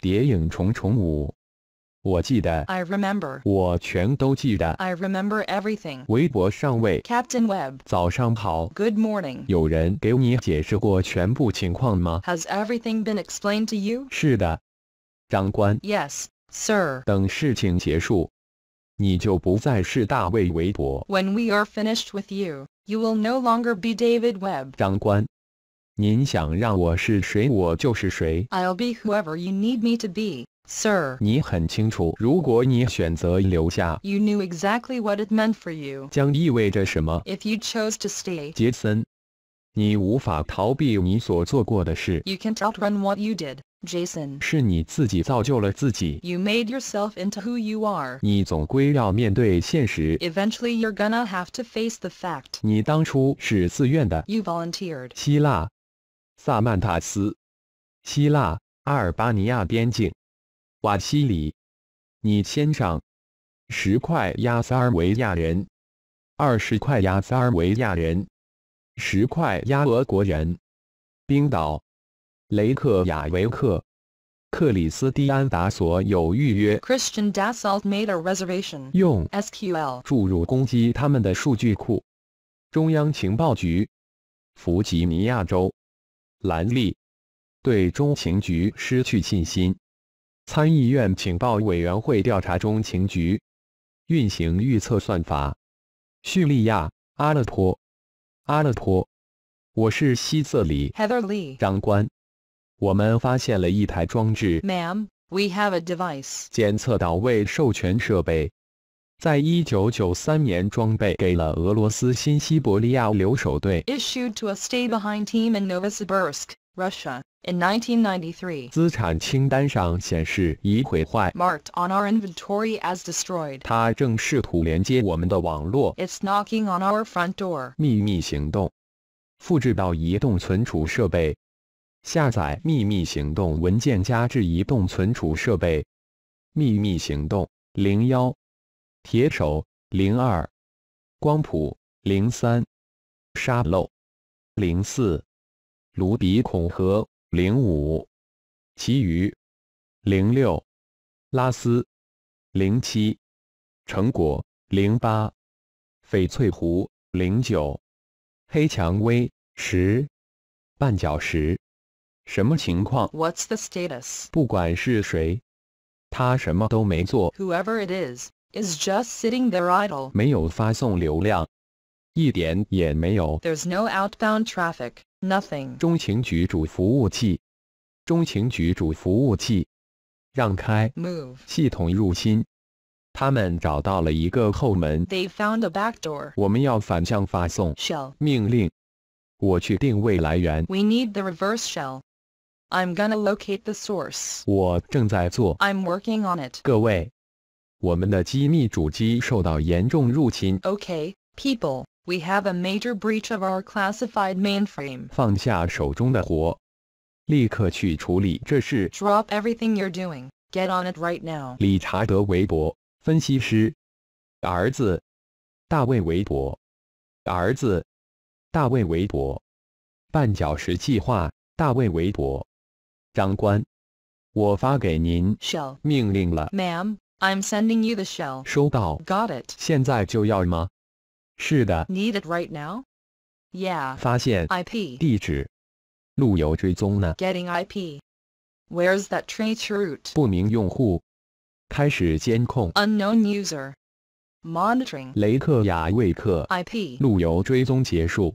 谍影重重五，我记得，I remember，我全都记得，I remember everything。微博上尉，Captain Web，早上好，Good morning。有人给你解释过全部情况吗？Has everything been explained to you? you？是的，长官。Yes, sir。等事情结束，when we are finished with you, you will no longer be David Webb。长官，您想让我是谁，我就是谁。I'll be whoever you need me to be, sir。你很清楚，如果你选择留下，You knew exactly what it meant for you。将意味着什么？If you chose to stay，杰森，你无法逃避你所做过的事。You can't outrun what you did. Jason，是你自己造就了自己。You made yourself into who you are。你总归要面对现实。Eventually, you're gonna have to face the fact。你当初是自愿的。You volunteered。希腊，萨曼塔斯，希腊，阿尔巴尼亚边境，瓦西里，你先上。十块亚塞尔维亚人，二十块亚塞尔维亚人，十块亚俄国人，冰岛。雷克雅维克，克里斯蒂安达索有预约。Christian Dasalt made a reservation。用 SQL 注入攻击他们的数据库。中央情报局，弗吉尼亚州，兰利。对中情局失去信心。参议院情报委员会调查中情局运行预测算法。叙利亚，阿勒颇，阿勒颇。我是希瑟里 Heather Lee 长官。我们发现了一台装置。Ma'am, we have a device. 检测到未授权设备。在一九九三年装备给了俄罗斯新西伯利亚留守队。Issued to a stay-behind team in Novosibirsk, Russia, in 1993. 资产清单上显示已毁坏。Marked on our inventory as destroyed. 它正试图连接我们的网络。It's knocking on our front door. 秘密行动。复制到移动存储设备。下载《秘密行动》文件夹至移动存储设备。秘密行动零幺，铁手零二，光谱零三，沙漏零四，卢比孔和零五，其余零六，拉丝零七，成果零八，翡翠湖零九，黑蔷薇十，绊脚石。什么情况？What's the status？不管是谁，他什么都没做。Whoever it is is just sitting there idle。没有发送流量，一点也没有。There's no outbound traffic, nothing。中情局主服务器，中情局主服务器，让开。Move。系统入侵，他们找到了一个后门。They found a back door。我们要反向发送 need the reverse shell. I'm gonna locate the source. i am working on it. Okay, people, we have a major breach of our classified mainframe. Drop everything you're doing. Get on it right now. 理查德·韦伯，分析师，儿子，大卫·韦伯，儿子，大卫·韦伯，绊脚石计划，大卫·韦伯。长官，我发给您命令了。Ma'am, I'm sending you the shell。收到。Got it。现在就要吗？是的。Need it right now? Yeah。发现 IP 地址，路由追踪呢？Getting IP. Where's that trace route? 不明用户，开始监控。Unknown user, monitoring. 雷克雅未克 IP 路由追踪结束。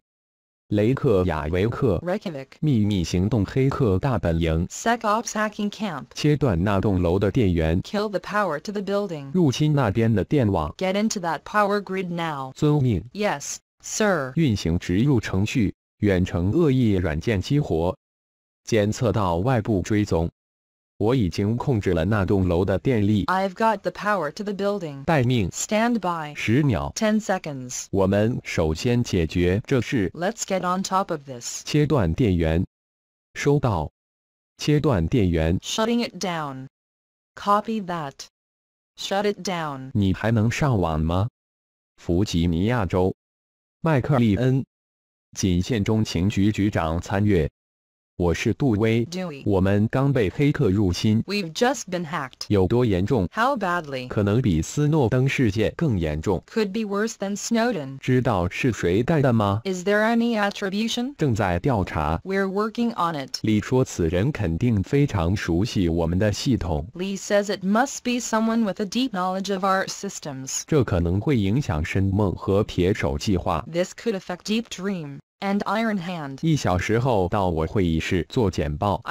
雷克雅维克 （Reykjavik） 秘密行动黑客大本营 （SecOps Hacking Camp） 切断那栋楼的电源 （Kill the power to the building）。入侵那边的电网 （Get into that power grid now）。遵命 （Yes, sir）。运行植入程序，远程恶意软件激活，检测到外部追踪。我已经控制了那栋楼的电力。I've got the power to the building。待命。Stand by。十秒。Ten seconds。我们首先解决这事。Let's get on top of this。切断电源。收到。切断电源。Shutting it down。Copy that。Shut it down。你还能上网吗？弗吉尼亚州，麦克利恩。仅限中情局局长参阅。我是杜威 dewey 我们刚被黑客入侵。We've just been hacked. How badly? badly？可能比斯诺登事件更严重。Could be worse than Snowden. 知道是谁干的吗？Is there any attribution? attribution？正在调查。We're working on it. 李说此人肯定非常熟悉我们的系统。Lee says it must be someone with a deep knowledge of our systems. 这可能会影响深梦和铁手计划。This could affect Deep Dream and Iron Hand. I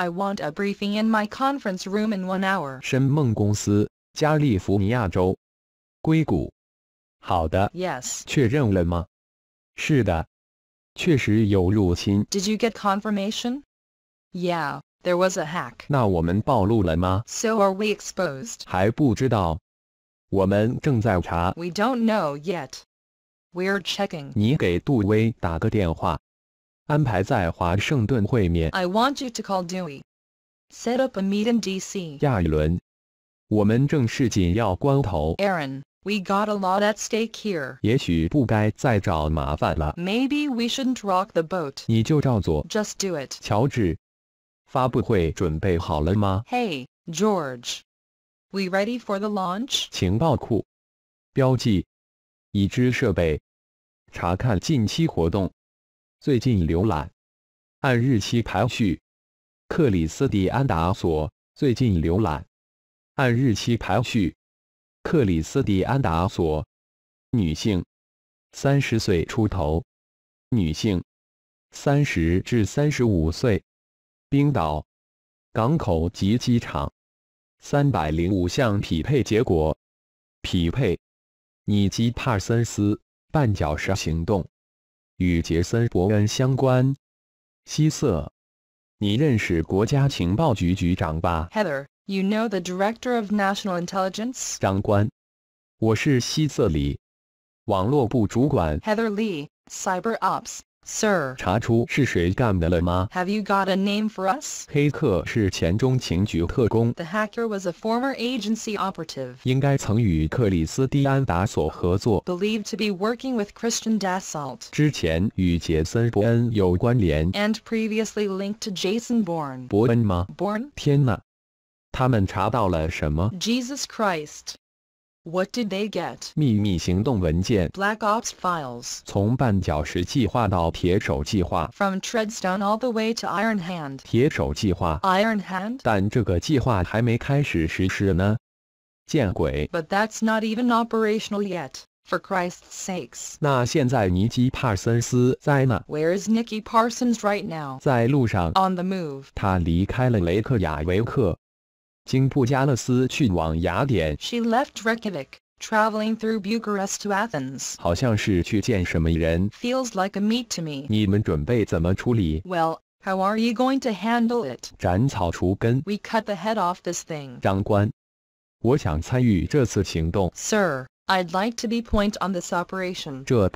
want a briefing in my conference room in one hour. Yes. 申梦公司，加利福尼亚州，硅谷。好的。Yes. Did you get confirmation? Yeah, there was a hack. So are we exposed? We do don't know yet. We're checking. 你给杜威打个电话，安排在华盛顿会面。I want you to call Dewey. Set up a meet in D.C. 亚伦，我们正是紧要关头。Aaron, we got a lot at stake here. 也许不该再找麻烦了。Maybe we shouldn't rock the boat. 你就照做。Just do it. 乔治，发布会准备好了吗？Hey, George. We ready for the launch? 情报库，标记，已知设备，查看近期活动，最近浏览，按日期排序。克里斯蒂安达索最近浏览，按日期排序。克里斯蒂安达索，女性，三十岁出头，女性，三十至三十五岁，冰岛，港口及机场，三百零五项匹配结果，匹配，尼基帕森斯。绊脚石行动与杰森·伯恩相关。希瑟，你认识国家情报局局长吧？Heather，you know the director of National Intelligence？长官，我是希瑟里，网络部主管。Heather Lee，Cyber Ops。Sir, have you got a name for us? The hacker was a former agency believed to be working with Christian and previously linked to Jason Bourne. Bourne。伯恩吗？Bourne。天哪！他们查到了什么？Jesus Christ。what did they get? 秘密行动文件 Black Ops Files 从绊脚石计划到铁手计划 From Treadstone all the way to Iron Hand 铁手计划 Iron Hand 但这个计划还没开始实施呢。见鬼 But that's not even operational yet. For Christ's Where is Nikki Parsons right On the move。他离开了雷克雅维克。she left Reykjavik, traveling through Bucharest to Athens. Feels like a meet to me. 你们准备怎么处理？Well, how are you going to handle it? We cut the head off this thing. 长官，我想参与这次行动。Sir. I'd like to be point on this operation. you are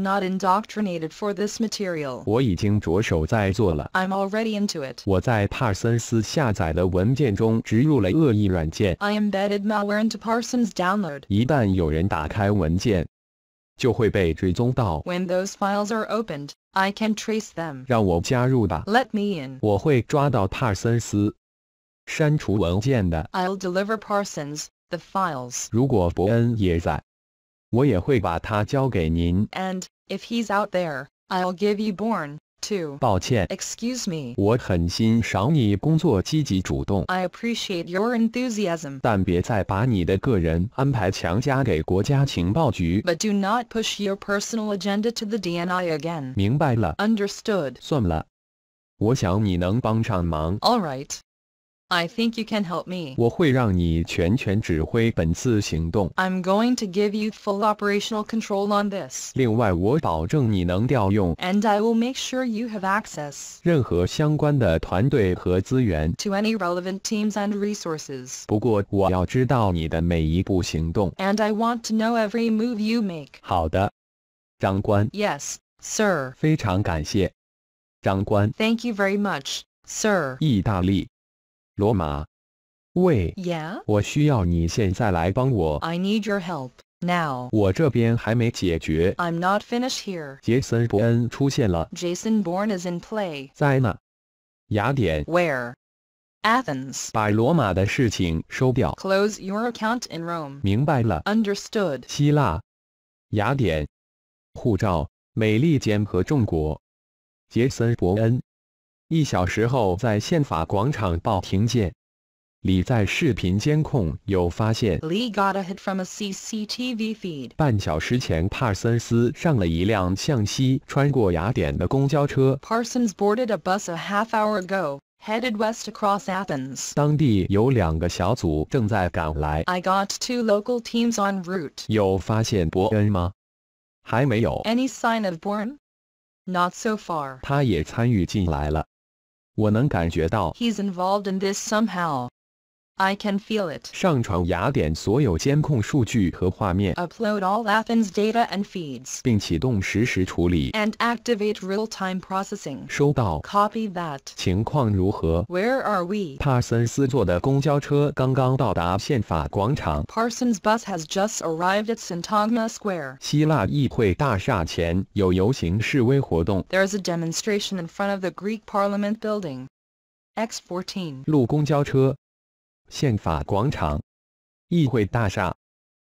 not indoctrinated for this material. i am already into it. 我在帕森斯下载的文件中植入了恶意软件。I embedded malware into Parsons download. 一旦有人打开文件，就会被追踪到。When those files are opened, I can trace them. Let me in. i will deliver Parsons the files. And if he's out there, I'll give you Born too. Excuse me. I appreciate your enthusiasm. But do not push your personal agenda to the DNI again. 明白了。Understood. 算了。我想你能帮上忙。All right. I think you can help me. i am going to give you full operational control on this. And I will make sure you have access. to any relevant teams and resources. And I want to know every move you make. Yes, sir. Thank you very much, sir. 意大利。罗马。喂，Yeah，我需要你现在来帮我。I need your help now。我这边还没解决。I'm not finished here。杰森·伯恩出现了。Jason Bourne is in play。在哪？雅典。Where？Athens. 把罗马的事情收掉。Close your account in Rome. 明白了。Understood. 希腊、雅典、护照、美利坚和中国。杰森·伯恩，一小时后在宪法广场报停见。李在视频监控有发现，Lee got a hit from a CCTV feed。半小时前，帕森斯上了一辆向西穿过雅典的公交车。Parsons boarded a bus a half hour ago, headed west across Athens。当地有两个小组正在赶来。I got two local teams en route。有发现伯恩吗？还没有。Any sign of Bourne? Not so far。他也参与进来了。我能感觉到 he's involved in this somehow. I can feel it. Upload all Athens data and feeds. and activate real-time processing. Copy that. Where are we? Parsons' bus has just arrived at Syntagma Square. There's a demonstration in front of the Greek Parliament building. X14 路公交车宪法广场、议会大厦。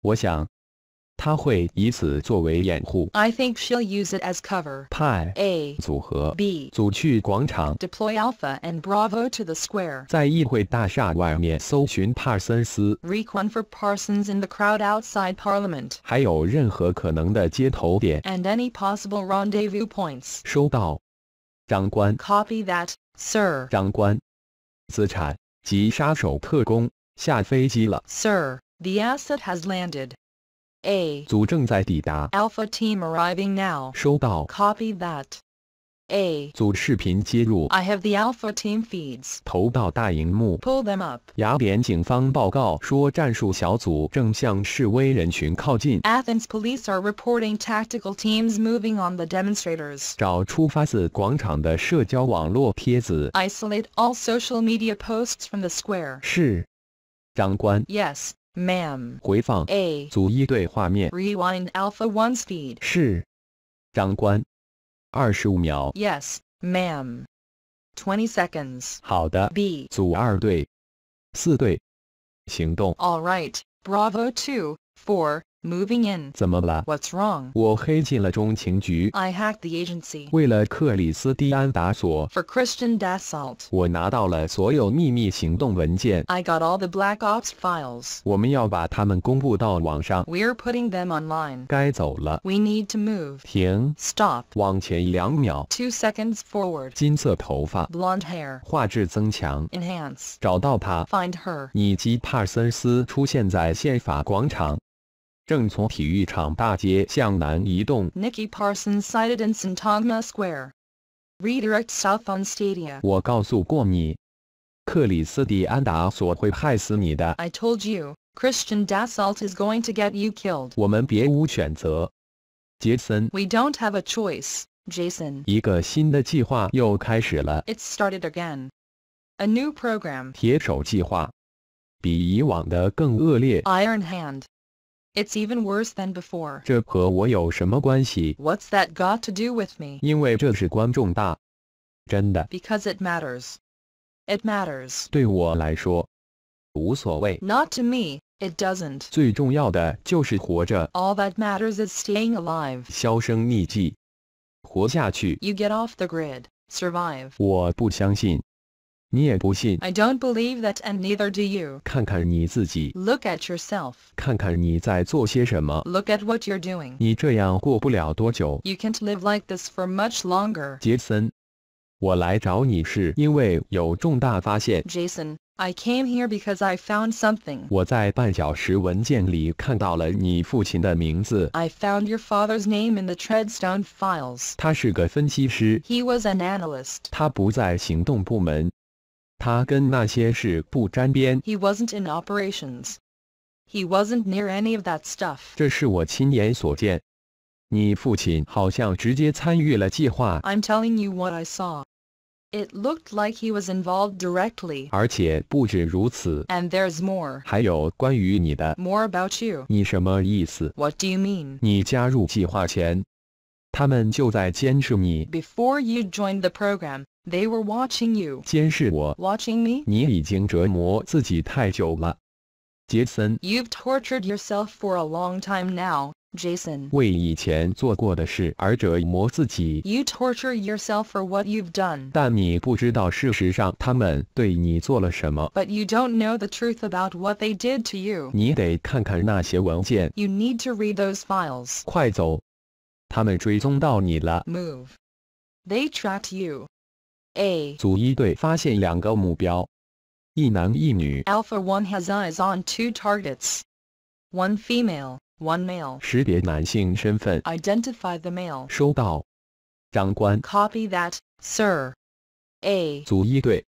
我想，他会以此作为掩护。I think she'll use it as cover. 派 A 组合 B 组去广场，deploy Alpha and Bravo to the square. 在议会大厦外面搜寻帕森斯，recon for Parsons in the crowd outside Parliament. 还有任何可能的接头点，and any possible rendezvous points. 收到，长官。Copy that, sir. 长官，资产。即杀手特工下飞机了，Sir. the asset has landed. A 组正在抵达。Alpha team arriving now. 收到。Copy that. A have the Alpha Team feeds Pull them up. Athens police are reporting tactical teams moving on the demonstrators. Isolate all social media posts from the square. ma'am. ma'am。回放 A Rewind Alpha One's feed。是，长官。Yes, ma'am. Twenty seconds. B. 好的。B. All right. Bravo two, four, Moving in. What's wrong? I hacked the agency. For Christian Dassault. I got all the Black Ops files. we are putting them online. We need to move. 停。Stop. Two seconds forward. Blonde hair. 画质增强。Enhance. Find her. 你及帕森斯出现在宪法广场。正从体育场大街向南移动。Nicky Parsons sighted in Santagma Square. Redirect south on Stadia. 我告诉过你，克里斯蒂安达索会害死你的。I told you, Christian Dassault is going to get you killed. 我们别无选择，杰森。We don't have a choice, Jason. 一个新的计划又开始了。It started again. A new program. 铁手计划，比以往的更恶劣。Iron Hand. It's even worse than before. 这和我有什么关系? What's that got to do with me? Because it matters. It matters. Not to me. It doesn't. 最重要的就是活着。All that matters is staying alive. 销声匿迹，活下去。You get off the grid. Survive. 我不相信。I do don't believe that, and neither do you. Look at yourself. Look at what you're doing. You can can't live like this for much longer. Jason, I came here because I found something. I found your father's name in the Treadstone files. He was an analyst. 他不在行动部门。he was wasn't in operations. He wasn't near any of that stuff. i am telling you what I saw. It looked like he was involved directly. And there's more. more about you. What do you mean? 你加入计划前，他们就在监视你。Before you joined the program, they were watching you. watching me. you have tortured yourself for a long time now, Jason. You torture yourself for what you've done. 但你不知道事实上他们对你做了什么。But you have done But you do not know the truth about what they did to you. You need to read those files. 快走，他们追踪到你了。Move. They tracked you. A 组一队发现两个目标，一男一女。Alpha One has eyes on two targets, one female, one male. 识别男性身份。Identify the male. 收到，长官。Copy that, sir. A 组一队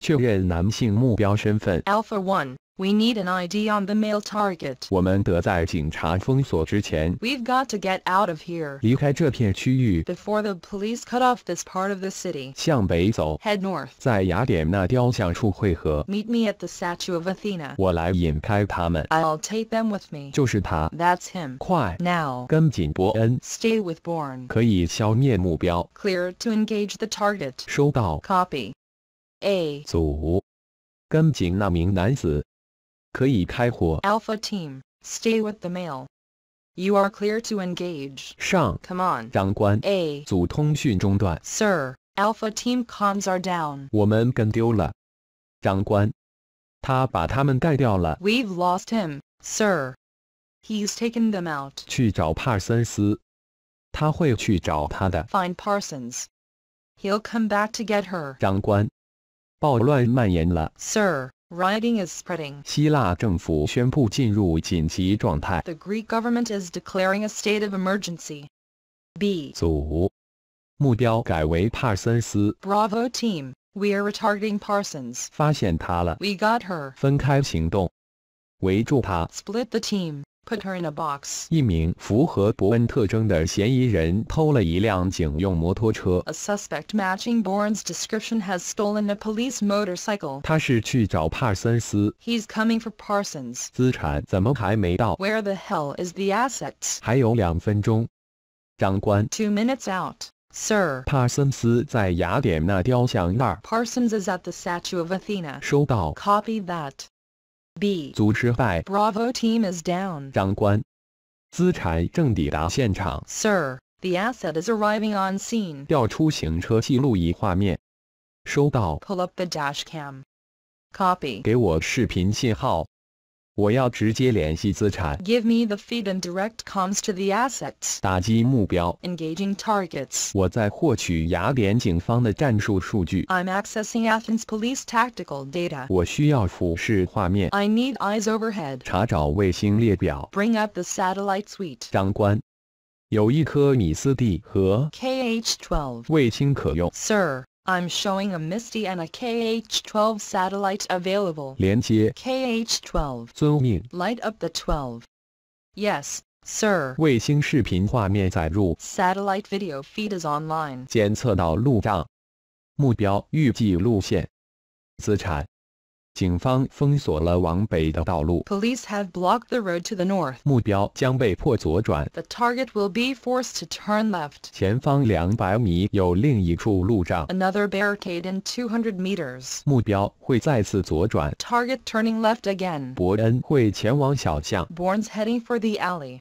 确认男性目标身份。Alpha One, we need an ID on the male target. We've got to get out of here. 离开这片区域 Before the police cut off this part of the city. 向北走 Head north. Meet me at the statue of Athena. I'll take them with me. 就是他 That's him. 快 Now. 跟紧伯恩 Stay with Bourne. 可以消灭目标 Clear to engage the target. 收到 Copy. A. 组跟紧那名男子 Alpha Team, stay with the male. You are clear to engage. 上，Come on，长官。A Sir, Alpha Team comms are down. we have lost him, sir. He's taken them out. 去找帕森斯，他会去找他的。Find Parsons. He'll come back to get her. 长官，暴乱蔓延了。Sir. Rioting is spreading. 希腊政府宣布进入紧急状态。The Greek government is declaring a state of emergency. B 组目标改为帕森斯。Bravo team, we are retargeting Parsons. 发现他了。We got her. 分开行动，围住他。Split the team put her in a box. A suspect matching Bourne's description has stolen a police motorcycle. He's coming for Parsons. Where the hell is the assets? Two minutes out. sir. Parsons is at the statue of Athena. 收到。Copy that. B team is down。长官，资产正抵达现场。Sir, the asset is arriving on scene。调出行车记录仪画面。收到。Pull up the dash cam. Copy。给我视频信号。Give me the feed and direct comms to the Engaging targets. 我在获取雅典警方的战术数据. i targets。我在获取雅典警方的战术数据。I'm accessing Athens police tactical data. 我需要俯视画面. I need eyes overhead. 查找卫星列表. Bring up the satellite suite。长官，有一颗米斯蒂和 KH-12 卫星可用。Sir。I'm showing a MISTI and a KH-12 satellite available. 连接 KH-12. 遵命 Light up the 12. Yes, sir. 卫星视频画面载入 Satellite video feed is online. 监测到路障。目标预计路线。资产警方封锁了往北的道路。Police have blocked the road to the north. The target will be forced to turn left. Another barricade in 200 meters. Target turning left again. again。伯恩会前往小巷。Bourne's heading for the alley.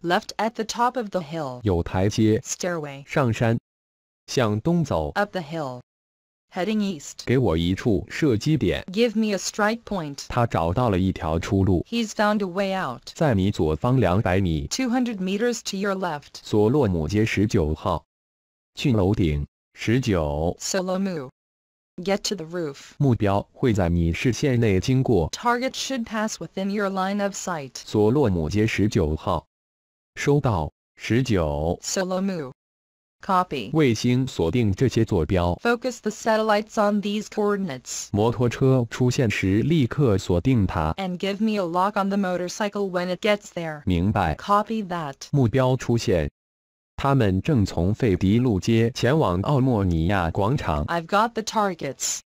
Left at the top of the hill. Up the hill。heading east. Give me a strike point. He's found a way out. Two hundred meters to your left. 索洛姆街十九号。去楼顶。十九。Solomu. Get to the roof. Target should pass within your line of sight. 索洛姆街十九号。收到。十九。Solomu. Copy. Focus the satellites on these coordinates. And give me a lock on the motorcycle when it gets there. Copy that. i have got the targets.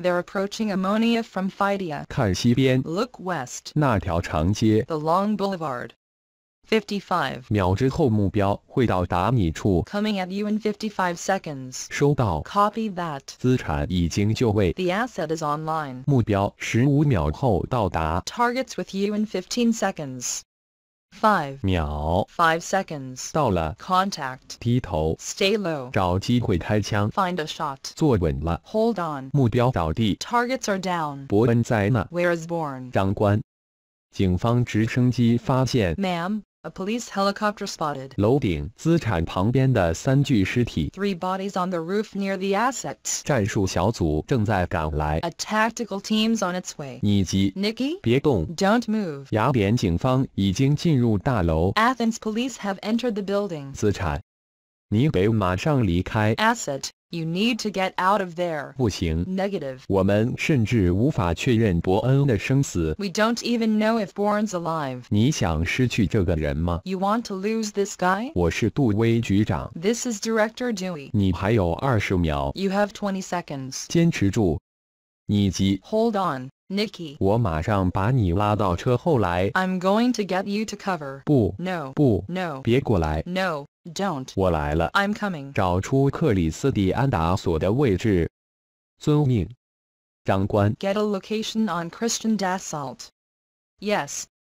They're approaching Ammonia from Phydia. Look west. The long boulevard. 55. Coming at you in 55 seconds. Copy that. The asset is online. 目标 Targets with you in 15 seconds. 5秒5 seconds 到了 contact 低头 stay low 找机会开枪 find a shot 坐稳了 hold on 目标倒地 targets are down 伯恩在那 where is born 长官警方直升机发现 ma'am a police helicopter spotted. Three bodies on the roof near the assets. A tactical team's on its way. do not move. Athens police have entered the building. 资产，你得马上离开。Asset。you need to get out of there. 不行 negative We 我们甚至无法确认伯恩的生死。We don't even know if Bourne's alive. You want to lose this guy? This is Director Dewey. You have twenty seconds. Hold on. Nikki. i am going to get you to cover. No, no, no, Don't 不 no 不 no 别过来 nodo i am coming. Get a location on Christian Dassault. Yes,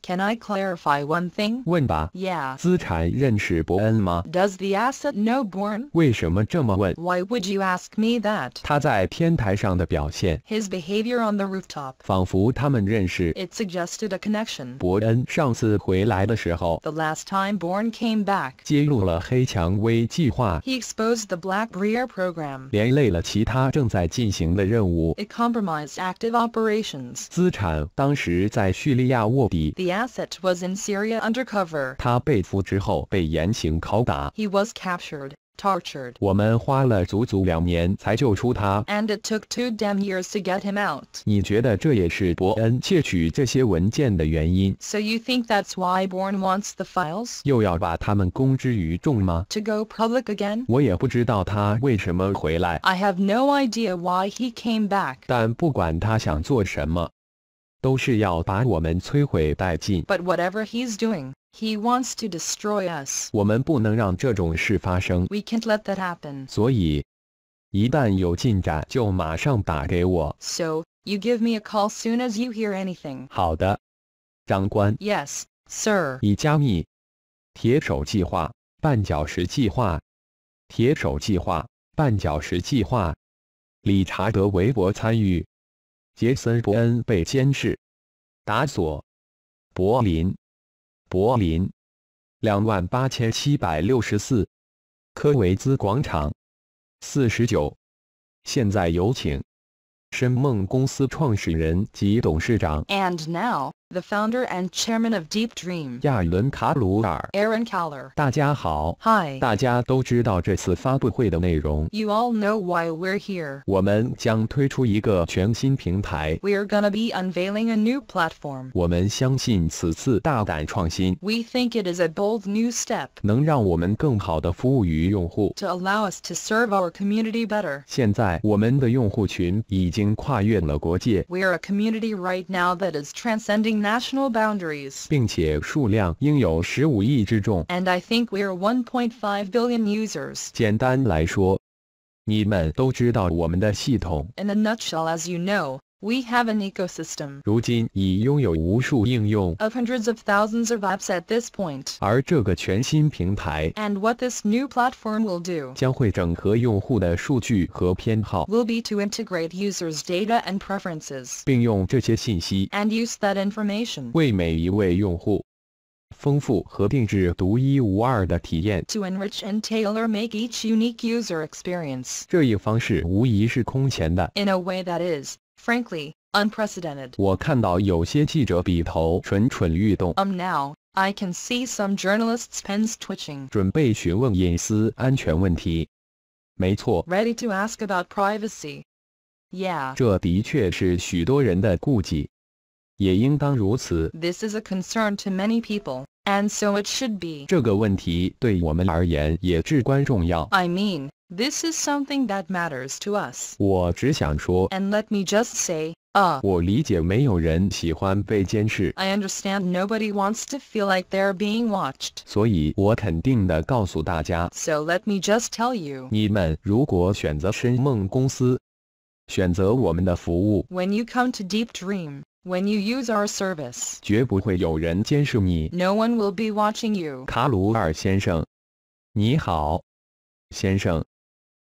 Can I clarify one thing? Yeah. Does the asset know Bourne? Why would you ask me that? His behavior on the rooftop. It suggested a connection. The last time Bourne came back. he exposed the Blackbriar program. It compromised active operations. 资产当时在叙利亚卧底。the asset was in Syria undercover. He was captured. Tortured. And it took two damn years to get him out. So you think that's why Bourne wants the files? To go public again? I have no idea why he came back. 但不管他想做什么。都是要把我们摧毁殆尽。But whatever he's doing, he wants to destroy us. 我们不能让这种事发生。We can't let that happen. 所以，一旦有进展，就马上打给我。So you give me a call soon as you hear anything. 好的，长官。Yes, sir. 已加密，铁手计划，绊脚石计划，铁手计划，绊脚石计划。理查德·韦伯参与。杰森·伯恩被监视，达索，柏林，柏林，两万八千七百六十四，科维兹广场，四十九。现在有请深梦公司创始人及董事长。And now. the founder and chairman of Deep Dream, （Aaron You all know why we're here. we are gonna be unveiling a new platform. We think it is a bold new step. To allow us to serve our community better. we are a community right now that is transcending crossing national boundaries. 并且数量应有 I think we're 1.5 billion users. In a nutshell, as you know, we have an ecosystem 如今已拥有无数应用 of hundreds of thousands of apps at this point. 而这个全新平台 And what this new platform will do 将会整合用户的数据和偏好 will be to integrate users' data and preferences 并用这些信息 and use that information to enrich and tailor make each unique user in a way that is frankly, unprecedented. 我看到有些记者笔头蠢蠢欲动。Um, now I can see some journalists' pens twitching. ready to ask about privacy. Yeah. this is a concern to many people, and so it should be. 这个问题对我们而言也至关重要。I mean. This is something that matters to us. and let me just say, uh, 我理解没有人喜欢被监视。I understand nobody wants to feel like they're being watched. so let me just tell you, when you come to Deep Dream. When you use our service, no one will be watching you. 卡鲁尔先生，你好，先生。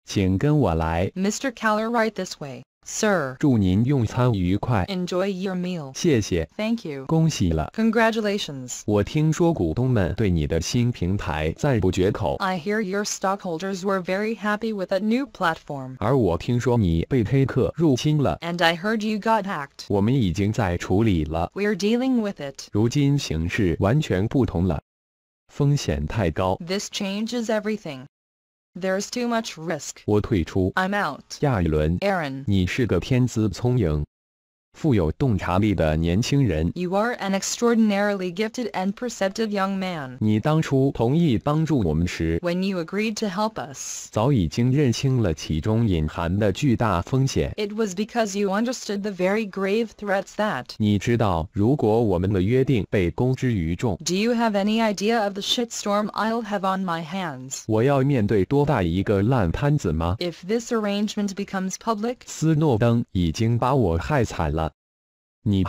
请跟我来。Mr. Keller, right this way, sir. 祝您用餐愉快。Enjoy your meal. 谢谢。Thank you. 恭喜了。Congratulations. 我听说股东们对你的新平台赞不绝口。I hear your stockholders were very happy with that new platform. 而我听说你被黑客入侵了。And I heard you got hacked. 我们已经在处理了。We're dealing with it. 如今形势完全不同了。风险太高。This changes everything. There's too much risk. 我退出。I'm out. 下一轮。Aaron，你是个天资聪颖。You are an extraordinarily gifted and perceptive young man. when you agreed to help It was because you understood the very grave threats that Do you have any idea of the shitstorm I'll have on my hands？我要面对多大一个烂摊子吗？If this arrangement becomes public，斯诺登已经把我害惨了。I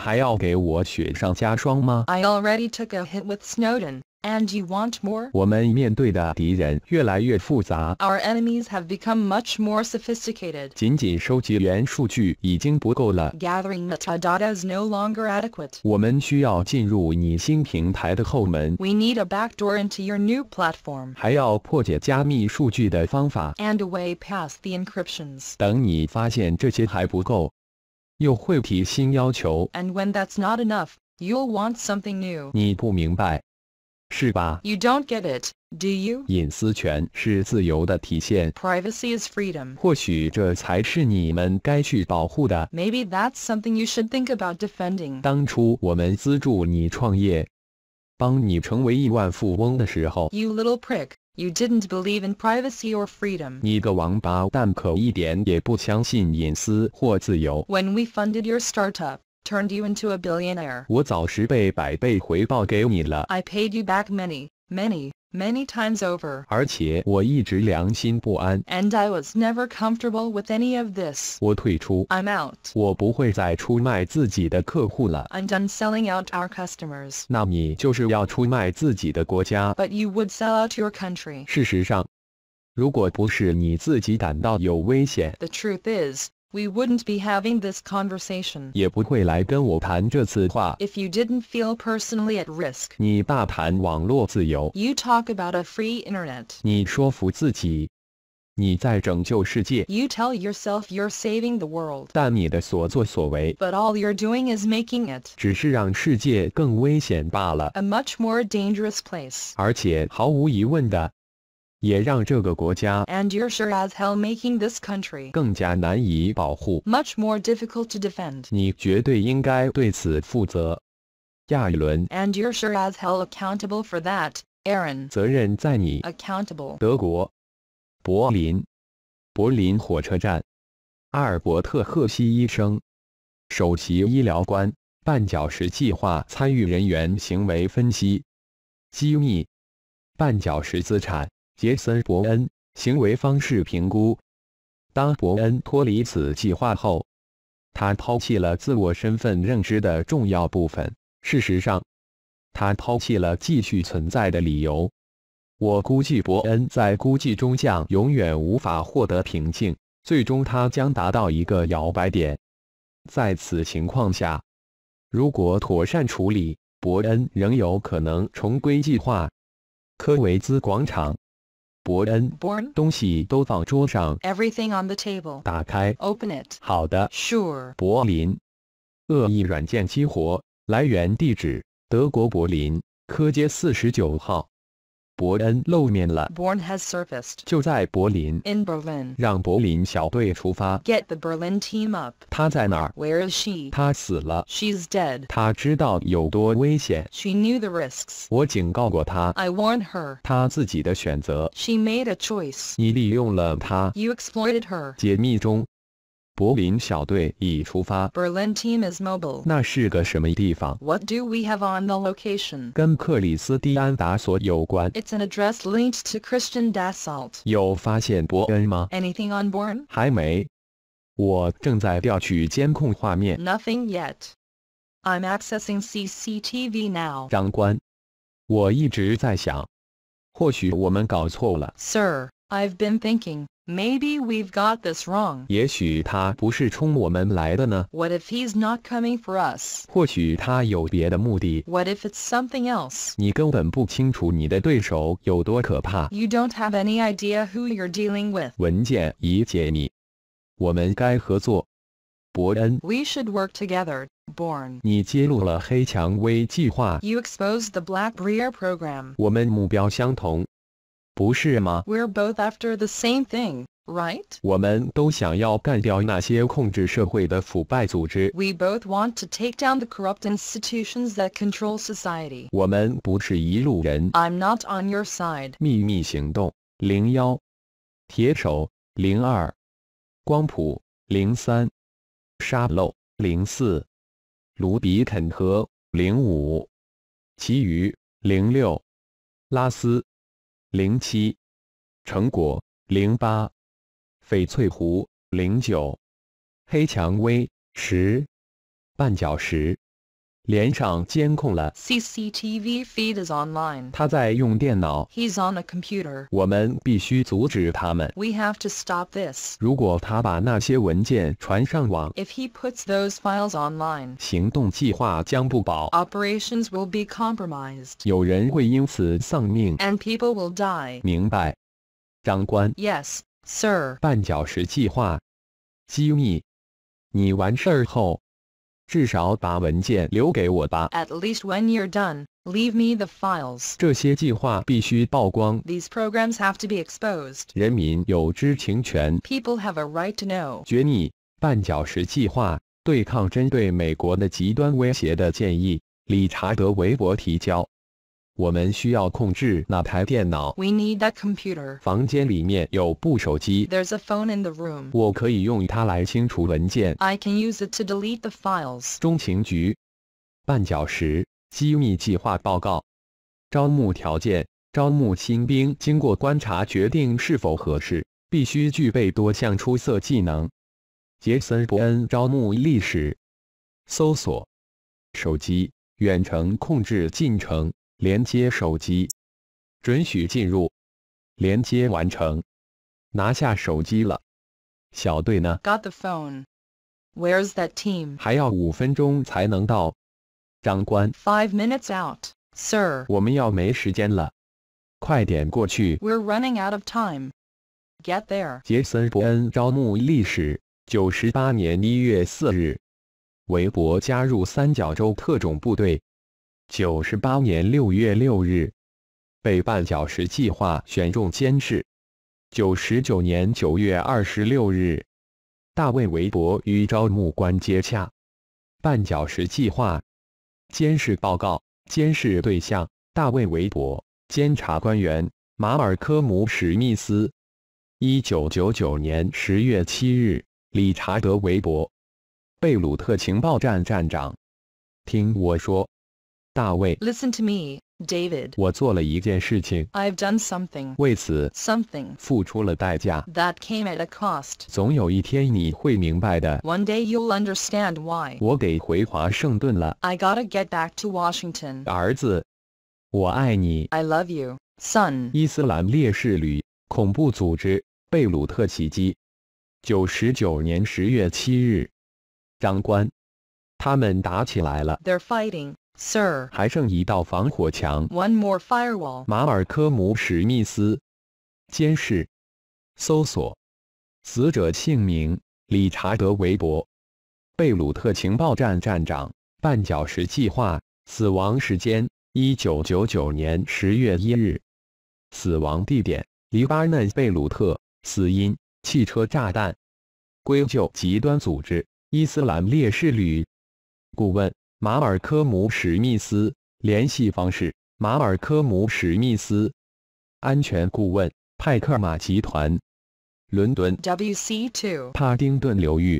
already took a hit with Snowden, and you want more? Our enemies have become much more sophisticated. Gathering metadata is no longer adequate. We need a backdoor into your new platform. And a way past the encryptions. 等你发现这些还不够。and when that's not enough, you'll want something new. You do don't get it, do you? Privacy is freedom. Maybe that's something you should think about defending. you little prick. You didn't believe in privacy or freedom. When we funded your startup, turned you into a billionaire. I paid you back many, many, many times over. and I was never comfortable with any of this. i am out. i am done selling out our customers. But you would sell out your country. The truth is we wouldn't be having this conversation. If you didn't feel personally at risk. You talk about a free internet. You tell yourself you're saving the world. but all you're doing is making it. A much more dangerous place. 而且毫无疑问的，也让这个国家更加难以保护。你绝对应该对此负责，亚伦。责任在你。德国，柏林，柏林火车站，阿尔伯特·赫希医生，首席医疗官，绊脚石计划参与人员行为分析，机密，绊脚石资产。杰森·伯恩行为方式评估。当伯恩脱离此计划后，他抛弃了自我身份认知的重要部分。事实上，他抛弃了继续存在的理由。我估计伯恩在孤寂中将永远无法获得平静。最终，他将达到一个摇摆点。在此情况下，如果妥善处理，伯恩仍有可能重归计划。科维兹广场。伯恩，东西都放桌上。Everything on the table。打开。Open it。好的。Sure。柏林，恶意软件激活，来源地址：德国柏林科街四十九号。伯恩露面了。Born has surfaced. 就在柏林。In Berlin. 让柏林小队出发。Get the Berlin team up. Where she? 她死了。She's dead. 她知道有多危险。She knew the risks. 我警告过她。I warned her. 她自己的选择。She made a choice. 你利用了她。You exploited her. 解密中。柏林小队已出发。Berlin team is What do we have on the location？跟克里斯蒂安·达索有关。It's an address linked to Christian Anything on Born？还没，我正在调取监控画面。Nothing yet. I'm accessing CCTV now. 长官，我一直在想，或许我们搞错了。Sir. I've been thinking, maybe we've got this wrong. What if he's not coming for us? What if it's something else? You do don't have any idea who you're dealing with. 文件已解密，我们该合作。伯恩，We should work together. You exposed the Black Briar program. 我们目标相同。we are both after the same thing, right? We both want to take down the corrupt institutions that control society. 我们不是一路人。I'm not on your side. 秘密行动零幺，铁手零二，光谱零三，沙漏零四，卢比肯河零五，其余零六，拉斯。零七，成果；零八，翡翠湖；零九，黑蔷薇；十，绊脚石。连上监控了，CCTV feed is online。他在用电脑，He's on a computer。我们必须阻止他们，We have to stop this。如果他把那些文件传上网，If he puts those files online，行动计划将不保，Operations will be compromised。有人会因此丧命，And people will die。明白，长官？Yes, sir。绊脚石计划，机密。你完事儿后。至少把文件留给我吧。At least when you're done, leave me the files。这些计划必须曝光。These programs have to be exposed。人民有知情权。People have a right to know。绝密，绊脚石计划，对抗针对美国的极端威胁的建议，理查德·韦伯提交。我们需要控制哪台电脑？We need that computer. 房间里面有部手机。There's a phone in the room. 我可以用它来清除文件。I can use it to delete the files. 中情局绊脚石机密计划报告招募条件招募新兵经过观察决定是否合适必须具备多项出色技能杰森·伯恩招募历史搜索手机远程控制进程。连接手机，准许进入，连接完成，拿下手机了。小队呢？Got the phone。Where's that team？还要五分钟才能到，长官。Five minutes out, sir。我们要没时间了，快点过去。We're running out of time。Get there。杰森·伯恩招募历史：九十八年一月四日，韦伯加入三角洲特种部队。九十八年六月六日，被“绊脚石”计划选中监视。九十九年九月二十六日，大卫·维伯与招募官接洽。“绊脚石”计划监视报告，监视对象：大卫·维伯，监察官员：马尔科姆·史密斯。一九九九年十月七日，理查德·维伯，贝鲁特情报站站长，听我说。Listen to me, David. i have done something. something。为此，something That came at a cost. One day you'll understand why. I got gotta get back to Washington. I love you, son. Islamic 烈士旅恐怖组织贝鲁特袭击。九十九年十月七日。长官，他们打起来了。are fighting。Sir，还剩一道防火墙。One more firewall。马尔科姆·史密斯监视搜索死者姓名：理查德·韦伯，贝鲁特情报站站长。绊脚石计划。死亡时间：1999年10月1日。死亡地点：黎巴嫩贝鲁特。死因：汽车炸弹。归咎极端组织伊斯兰烈士旅。顾问。马尔科姆·史密斯联系方式：马尔科姆·史密斯，安全顾问，派克马集团，伦敦 WC2，帕丁顿流域，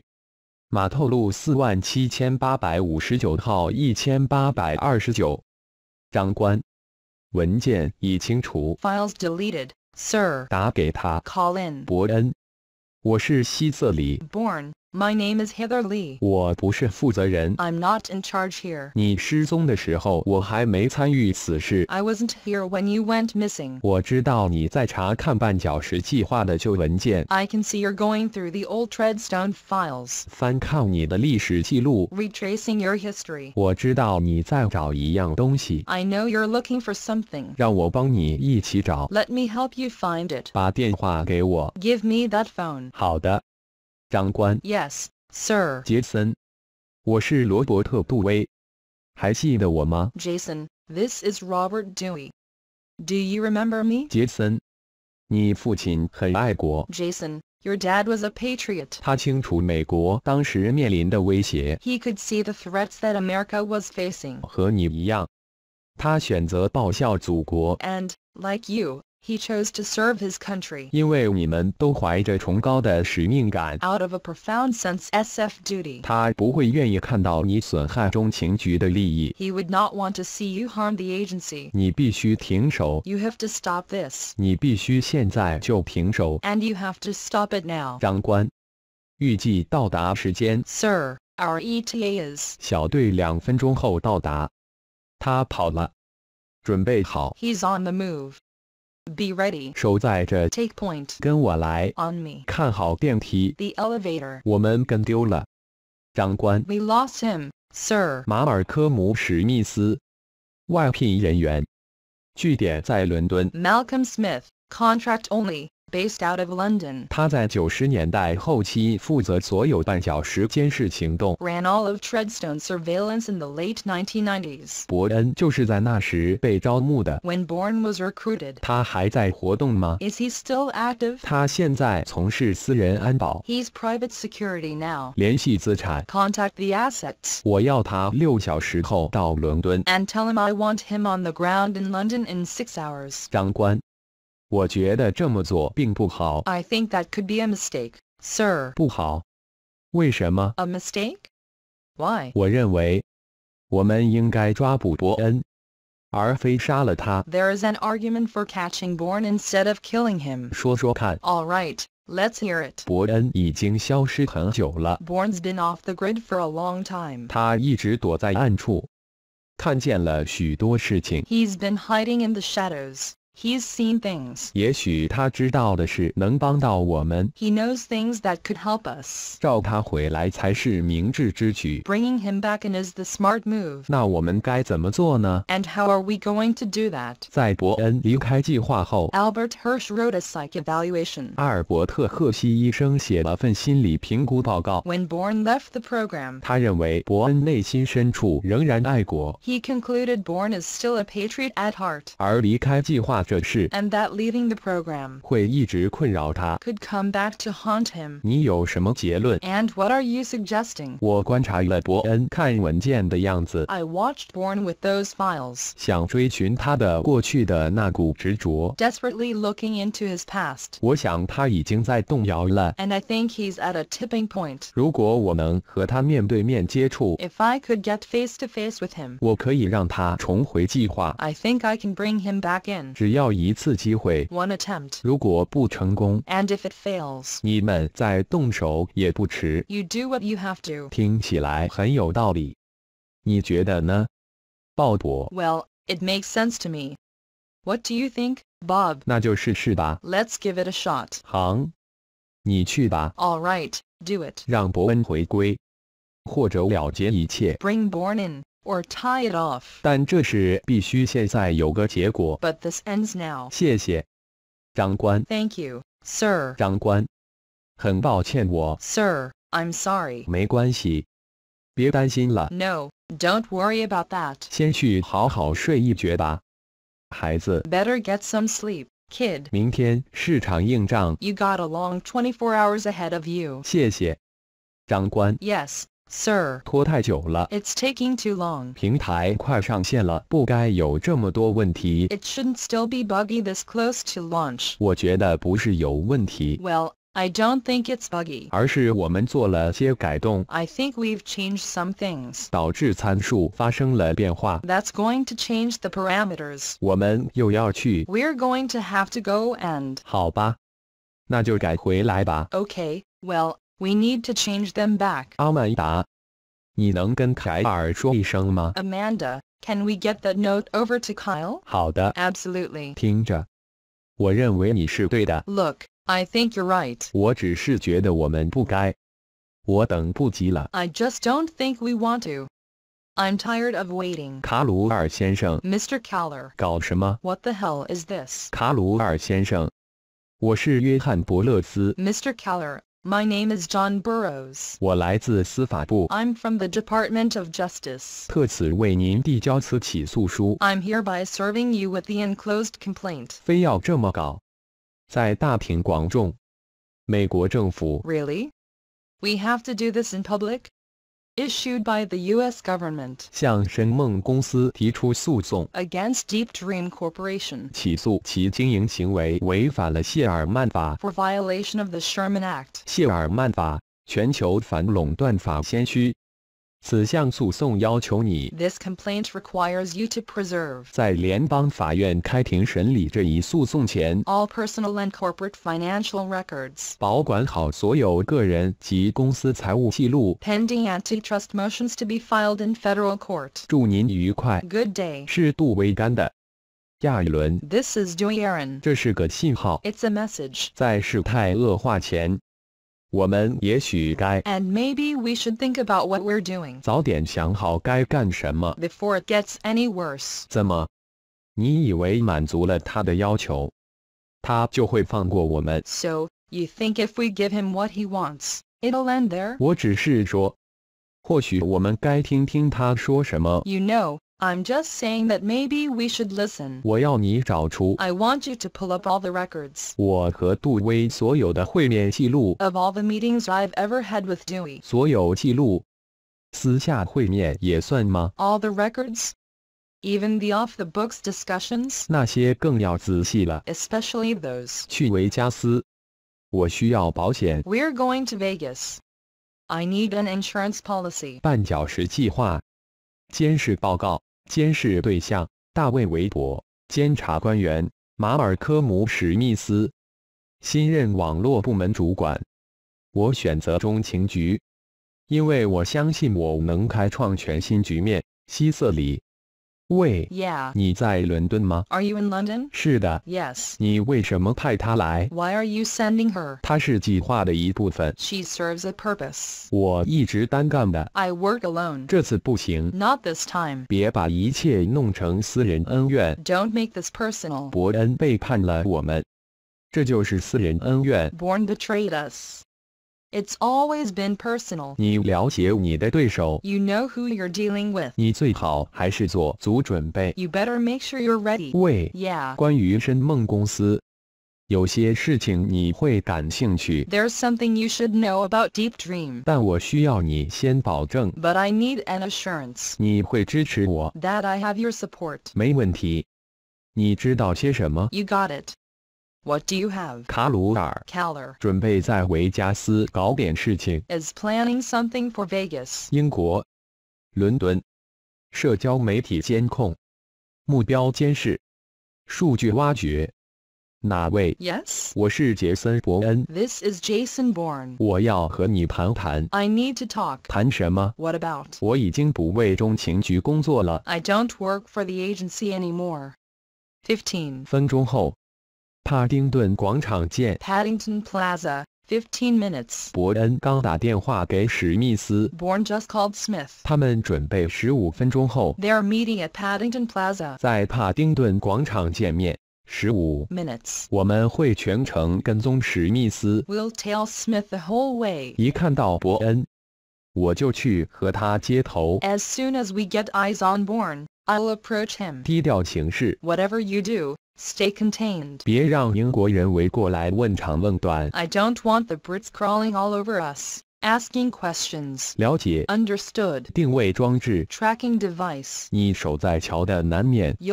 马透路四万七千八百五十九号一千八百二十九。长官，文件已清除。Files deleted, sir。打给他。Call in。伯恩，我是希瑟里。Born。My name is Heather Lee. i am not in charge here. I was wasn't here when you went missing. I can see you're going through the old Treadstone files. Retracing your history. I know you're looking for something. Let me help you find it. Give me that phone. 好的。长官。Yes, sir. Jason, this is Robert Dewey. Do you remember me? 杰森，你父亲很爱国。Jason, your dad was a patriot. 他清楚美国当时面临的威胁。He could see the threats that America was facing. 和你一样，他选择报效祖国。And like you. He chose to serve his country. out of a profound sense SF duty. He would not want to see you harm the agency. You have to stop this. 你必须现在就停手。And you have to stop it now. 长官，预计到达时间。Sir, our ETA is. 小队两分钟后到达。他跑了。准备好。He's on the move. Be ready. Take point. On me. 看好电梯。The elevator. 我们跟丢了。长官。We lost him, sir. 马尔科姆·史密斯，外聘人员，据点在伦敦。Malcolm Smith, contract only based out of London. ran all of Treadstone surveillance in the late 1990s. When Bourne was recruited. 他还在活动吗？Is he still active? 他现在从事私人安保。He's private security now. Contact the assets. 我要他六小时后到伦敦。And tell him I want him on the ground in London in six hours. 长官。I think that could be a mistake, sir. 不好。为什么？A mistake? Why? 我认为，我们应该抓捕伯恩，而非杀了他。There is an argument for catching Bourne instead of killing him. 说说看。All right. Let's hear it. 伯恩已经消失很久了。Bourne's been off the grid for a long time. 他一直躲在暗处，看见了许多事情。He's been hiding in the shadows. He's seen things. he knows things that could help us. Bringing him back in is the smart move. And how are we going to do that? 在伯恩离开计划后，Albert Hirsch wrote a psych evaluation. 阿尔伯特·赫西医生写了份心理评估报告。When Bourne left the program, He concluded Bourne is still a patriot at heart. 而离开计划。and that leaving the program could come back to haunt him. And what are you suggesting? I watched Bourne with those files, files。想追寻他的过去的那股执着，desperately looking into his past。我想他已经在动摇了，and I think he's at a tipping point。如果我能和他面对面接触，If I could get face to face with him，我可以让他重回计划，I think I can bring him back in。只 one attempt. And if it fails, you do what you have to. Well, it makes sense to me. What do you think, Bob? 那就试试吧。Let's give it a shot. 行，你去吧。All right, do it. 让伯恩回归，或者了结一切。Bring Born in or tie it off. But this ends now. Thank you, sir. sir. i I'm sorry. No, do don't worry about that. Better get some sleep, kid. 明天市场硬仗。You got a long 24 hours ahead of you. 谢谢，长官。Yes, Sir, it's taking too long. It should shouldn't still be buggy this close to Well, I don't think it's I think we've changed some That's going to change the we are going to have to go and。好吧，那就改回来吧。Okay, well. We need to change them back. 阿曼达，你能跟凯尔说一声吗 Amanda, can we get that note over to Kyle? 好的，Absolutely. Look, I think you're right. 我只是觉得我们不该，我等不及了。I just don't think we want to. I'm tired of waiting. Keller. Cowler, What the hell is this? 卡鲁尔先生，我是约翰·伯勒斯，Mr. Keller, my name is John Burroughs. i am from the Department of Justice. i am hereby serving you with the enclosed complaint. Really, We have to do this in public? issued by the u s government 向深梦公司提出诉讼 against deep dream corporation 起诉其经营行为违反了谢尔曼法 for violation of the sherman act 谢尔曼法全球反垄断法先驱 This complaint requires you to preserve. all personal and corporate financial records. Pending antitrust motions to be filed in federal Good day. This is Joey，It's a message，在事态恶化前。我们也许该 and maybe we should think about what we're doing 早点想好该干什么 before it gets any worse So, you think if we give him what he wants, it'll end there? You know. I'm just saying that maybe we should listen. 我要你找出 I want you to pull up all the records 我和杜威所有的会面记录 of all the meetings I've ever had with Dewey. All the records? Even the off-the-books discussions? Especially those. 去维加斯，我需要保险. are going to Vegas. I need an insurance policy. 绊脚石计划，监视报告。监视对象：大卫·韦伯；监察官员：马尔科姆·史密斯；新任网络部门主管。我选择中情局，因为我相信我能开创全新局面。希瑟里。Yeah. Are you in London? Yes. Why are you sending her? She serves a purpose. I work alone. Not this do not make this Born betrayed us。it's always been personal. You know who you're dealing with. You better make sure you're ready. there's something you should know about Deep Dream. But I need an assurance. That I have your support. You got it. What do you have? 卡鲁尔 Caller Is planning something for Vegas. 英国，伦敦，社交媒体监控，目标监视，数据挖掘。哪位？Yes. 我是杰森·伯恩。This is Jason Bourne. I need to talk. 谈什么？What about? 我已经不为中情局工作了。I don't work for the agency anymore. Fifteen 分钟后。Paddington Plaza, 15 minutes. Born just called Smith. 他们准备十五分钟后 They're meeting at Paddington Plaza. fifteen minutes. 我们会全程跟踪史密斯。We'll tail Smith the whole way. 一看到伯恩，我就去和他接头。As soon as we get eyes on Born, I'll approach him. 低调行事。Whatever you do. Stay contained. I do don't want the Brits crawling all over us, asking questions. 了解。Understood. Tracking device. you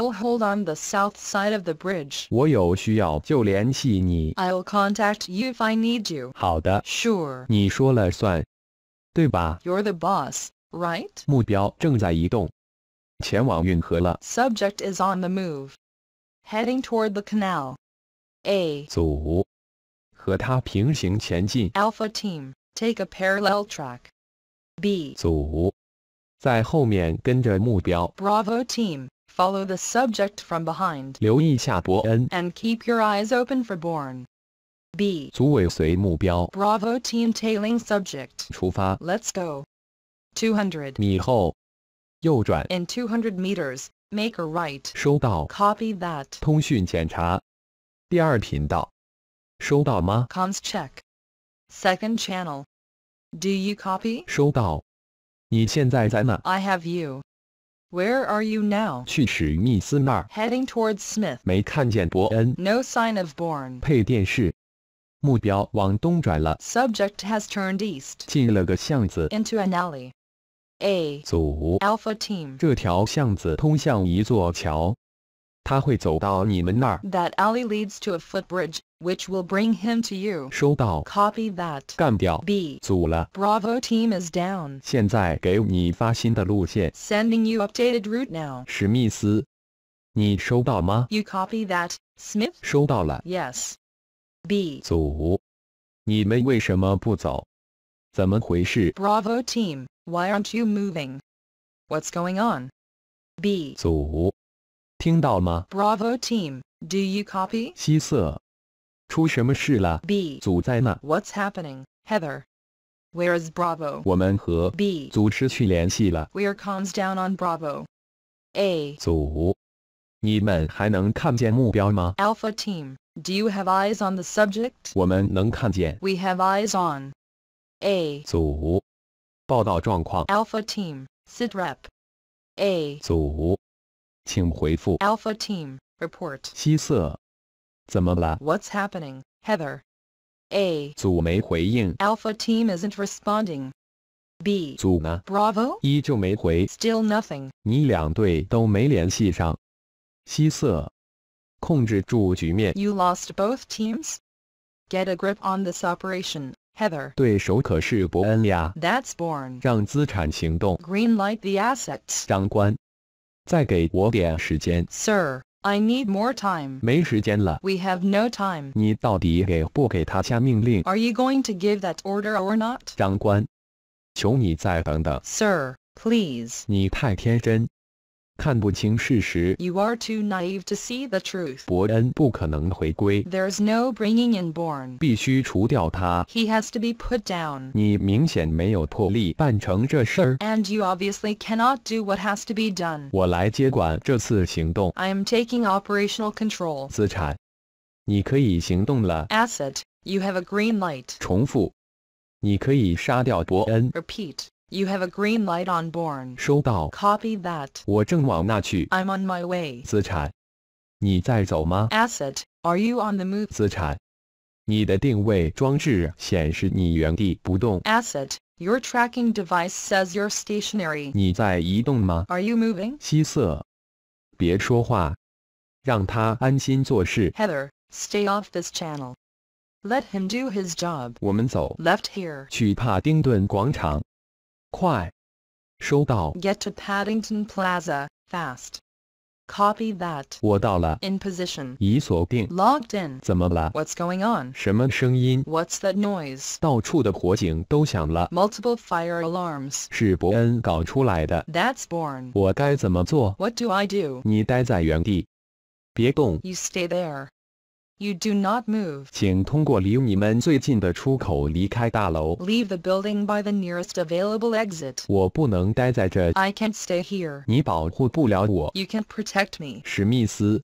will hold on the south side of the bridge. i will contact you if I need you. 好的 sure you 你说了算，对吧？You're the boss, right? 目标正在移动，前往运河了。Subject is on the move heading toward the canal. A 组和它平行前进。Alpha team, take a parallel track. B 组在后面跟着目标。Bravo team, follow the subject from behind. 留意下伯恩。And keep your eyes open for Born. B 组尾随目标。Bravo team tailing subject. 出发。Let's go. In 200 meters, Make a check. Second channel. Do you copy?？I have you. Where are you now? 去史密斯那儿。Heading towards Smith. 没看见伯恩。No sign of Bourne。配电视，目标往东转了。Subject has turned east. 进了个巷子。Into an alley。a 组 Alpha team. Team。这条巷子通向一座桥，它会走到你们那儿。That alley leads to a footbridge, which will bring him to you. you。收到。Copy that。干掉 B 组了。Bravo Team is down。现在给你发新的路线。Sending you updated route now。史密斯，你收到吗？You copy that, Smith。收到了。Yes。B 组，你们为什么不走？Bravo team, why aren't you moving? What's going on? B Bravo team, do you copy? 希瑟，出什么事了？B What's happening, Heather? Where is Bravo? 我们和 B We are comms down on Bravo. A Alpha team, do you have eyes on the subject? 我们能看见。We have eyes on. A 组报道状况。Alpha Team Sid Rep A 组，请回复。Alpha Team Report 希瑟，怎么了？What's happening, Heather? A 组没回应。Alpha Team isn't responding. B 组呢？Bravo 依旧没回。Still nothing. 你两队都没联系上。希瑟，控制住局面。You lost both teams. Get a grip on this operation. Heather. 对手可是伯恩呀。That's light the I need more time. 没时间了。We have no time. 你到底给不给他下命令？Are you going to give that order or not? 长官，求你再等等。Sir, please. 你太天真。看不清事实。You are too naive to see the truth. 伯恩不可能回归。There's no bringing in Born. 必须除掉他。He has to be put down. 你明显没有魄力办成这事儿。And you obviously cannot do what has to be done. 我来接管这次行动。I am taking operational control. 资产，你可以行动了。Asset, you have a green light. 重复，你可以杀掉伯恩。Repeat. You have a green light on Born. board. Copy that. i am on my way. Asset. are you on the move? Asset. your tracking device says you're stationary. Are you moving? Heather, stay off this channel. Let him do his job. Left here. 去帕丁顿广场。快，收到。Get to Paddington Plaza fast. Copy that. 我到了。In position. 已锁定。Locked in. 怎么了？What's going on? 什么声音？What's that noise? 到处的火警都响了。Multiple fire alarms. 是伯恩搞出来的。That's Born. 我该怎么做？What do I do? 你待在原地，别动。You stay there. You do not move. leave the building by the nearest available exit. I can can't stay here. You can can't protect me. 史密斯，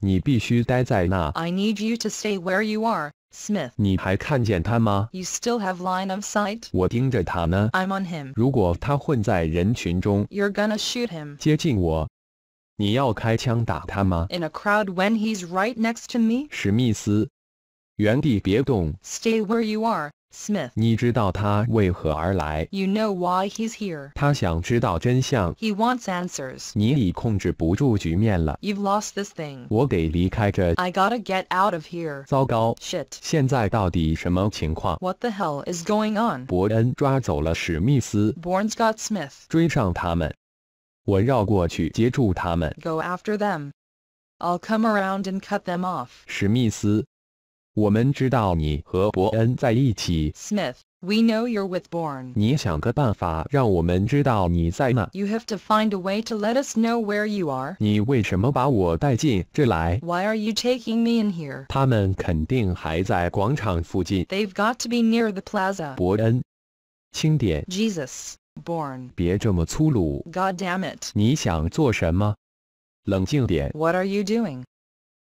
你必须待在那。I need you to stay where you are. Smith, you still have line of sight. i am on him. him。如果他混在人群中，You're gonna shoot him. him。接近我，in a crowd when he's right next to me. me，史密斯，原地别动。Stay where you are, Smith, you know why he's here. here。他想知道真相。He wants answers. answers。你已控制不住局面了。You've lost this thing. thing。我得离开这。I gotta get out of here. What the hell is going on？伯恩抓走了史密斯。Bourne's got Smith. Smith。追上他们。go after them. I'll come around and cut them off. Smith, we know you're with Bourne. You have to find a way to let us know where you are. Why are you taking me in here? they have got to be near the plaza. Jesus born. God damn it. What are you doing?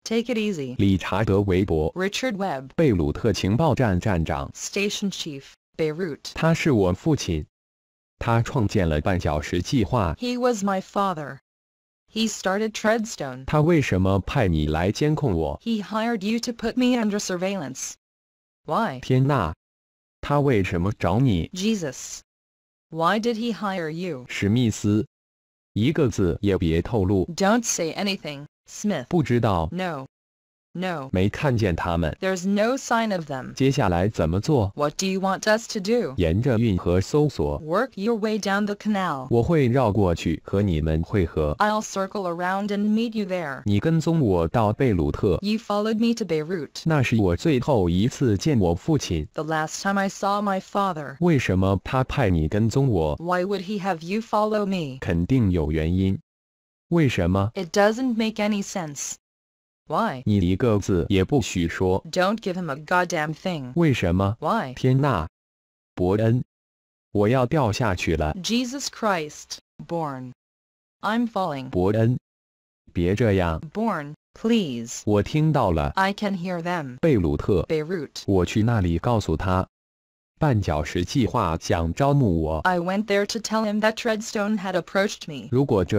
Take it easy. 理查德·韦伯 Richard Webb, Webb，贝鲁特情报站站长 Station Chief, Beirut. He was my father. He started Treadstone. 他为什么派你来监控我 He hired you to put me under surveillance. Why? 天呐！他为什么找你 Jesus. Why did he hire you, 史密斯？一个字也别透露。Don't say anything, Smith. 不知道。No. No. there's no sign of them. What do you want us to do? Work your way down the canal. i will circle around and meet you there. You followed me to Beirut. The last time I saw my father. Why would he have you follow me? It does doesn't make any sense. Why? Why？你一个字也不许说。Don't give him a goddamn thing. Why? thing。为什么？Why？天呐，伯恩，我要掉下去了。Jesus Christ, Born, I'm falling。伯恩，别这样。Born, please。我听到了。I can hear them。贝鲁特，Beirut。我去那里告诉他。I went there to tell him that Treadstone had approached me. but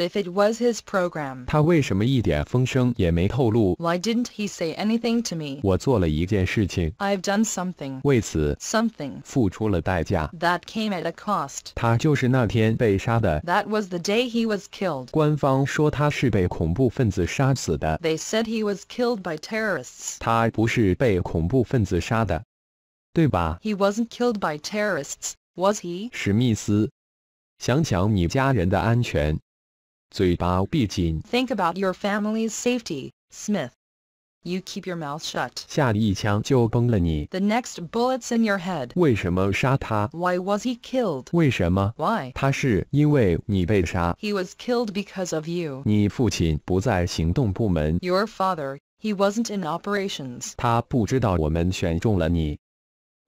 if it was his program, program，他为什么一点风声也没透露？Why didn't he say anything to me? i have done something. something，为此 something That came at a cost. cost。他就是那天被杀的，That was the day he was killed. They said he was killed by terrorists. terrorists。他不是被恐怖分子杀。对吧？He wasn't killed by terrorists, was he? 史密斯，想想你家人的安全，嘴巴闭紧。Think about your family's safety, Smith. You keep your mouth shut. 下一枪就崩了你。The next bullet's in your head. 为什么杀他？Why was he killed? 为什么？Why? 他是因为你被杀。He was killed because of you. 你父亲不在行动部门。Your father, he wasn't in operations. 他不知道我们选中了你。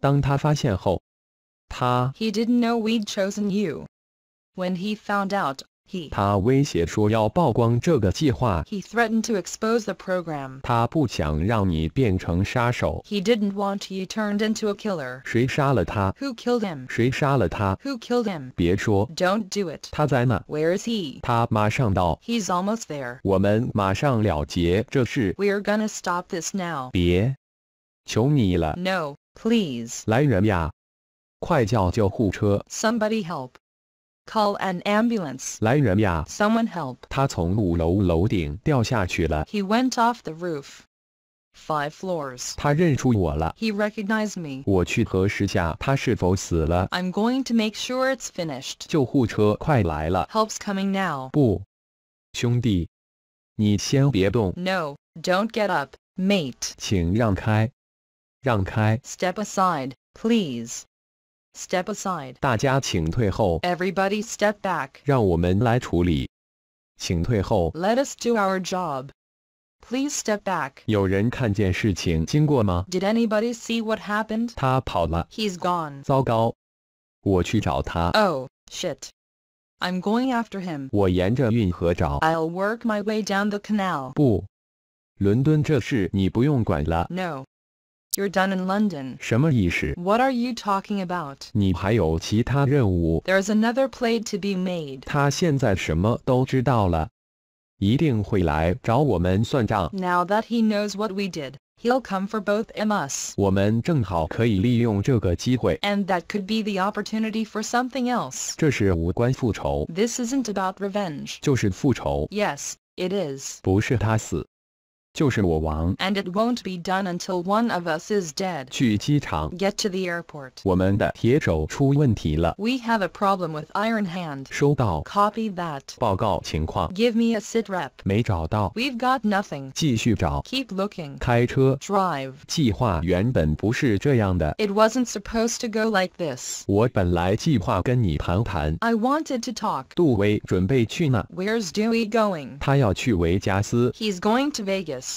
当他发现后，他 He didn't know we'd chosen you. When he found out, he 他威胁说要曝光这个计划。He threatened to expose the program. 他不想让你变成杀手。He didn't want you turned into a killer.？Who killed him? 谁杀了他？Who killed him? 别说。Don't do it.？Where he? 他马上到。He's almost there. 我们马上了结这事。We're gonna stop this now. 别，求你了。No. Please. 来人呀！快叫救护车！Somebody help. Call an ambulance. 来人呀！Someone help. 他从五楼楼顶掉下去了。He went off the roof. Five floors. 他认出我了。He recognized me. 我去核实下他是否死了。I'm going to make sure it's finished. 救护车快来了。Help's coming now. 不，兄弟，你先别动。No, don't get up, mate. 请让开。让开！Step aside, please. Step aside. 大家请退后。Everybody step back. 让我们来处理。请退后。Let us do our job. Please step back. Did anybody see what happened? 他跑了。He's gone. 糟糕，我去找他。Oh, shit. I'm going after him. 我沿着运河找。I'll work my way down the canal. 不，伦敦这事你不用管了。No. You're done in London. 什么意思? What are you talking about? 你还有其他任务? There's another play to be made. 他现在什么都知道了，一定会来找我们算账。Now that he knows what we did, he'll come for both of us. 我们正好可以利用这个机会。And that could be the opportunity for something else. 这是无关复仇。This isn't about revenge. 就是复仇。Yes, it is. 不是他死。and it won't be done until one of us is dead. 去机场。Get to the airport. We have a problem with Iron Hand. Copy that. Give me a sit rep. 没找到。We've got nothing. Keep looking. 开车 drive It 计划原本不是这样的。It wasn't supposed to go like this. I wanted to talk. Where's Dewey going? He's going to Vegas to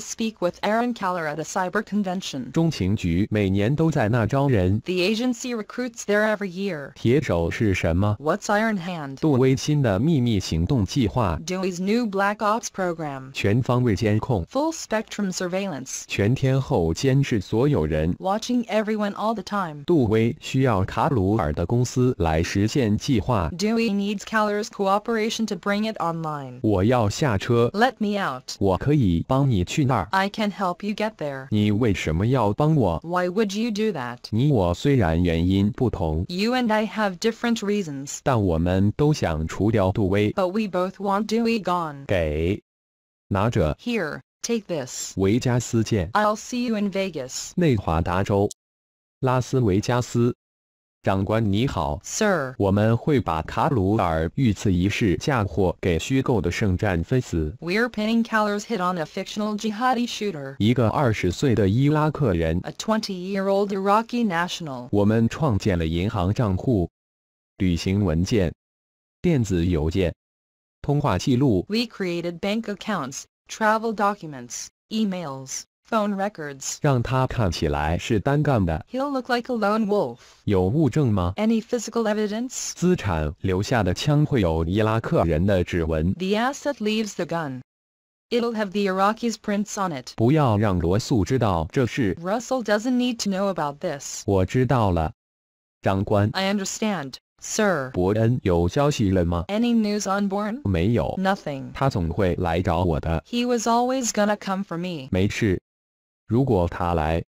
speak with Aaron Keller at a cyber convention 中情局每年都在那招人 the agency recruits there every year What's Iron Hand Dewey's new Black Ops program full spectrum surveillance 全天候监视所有人 watching everyone all the time Dewey needs Keller's cooperation to bring it online. 我要下车。Let me out. 我可以帮你去那儿。I can help you get there. 你为什么要帮我？Why would you do that? 你我虽然原因不同。You and I have different reasons. 但我们都想除掉杜威。But we both want Dewey gone. 给，拿着。Here. Take this. 维加斯见。I'll see you in Vegas. 内华达州，拉斯维加斯。长官你好，Sir。我们会把卡鲁尔遇刺一事嫁祸给虚构的圣战分子。We're pinning Calor's hit on a fictional jihadi shooter。一个二十岁的伊拉克人，a twenty-year-old Iraqi national。我们创建了银行账户、旅行文件、电子邮件、通话记录。We created bank accounts, travel documents, emails phone records. he will look like a lone wolf. Any physical evidence? The asset leaves the gun. It'll have the Iraqi's prints on it. Russell does doesn't need to know about this. I understand. sir. Any news on Bourne？没有。Nothing。他总会来找我的。He was always gonna come for me。没事。如果他来，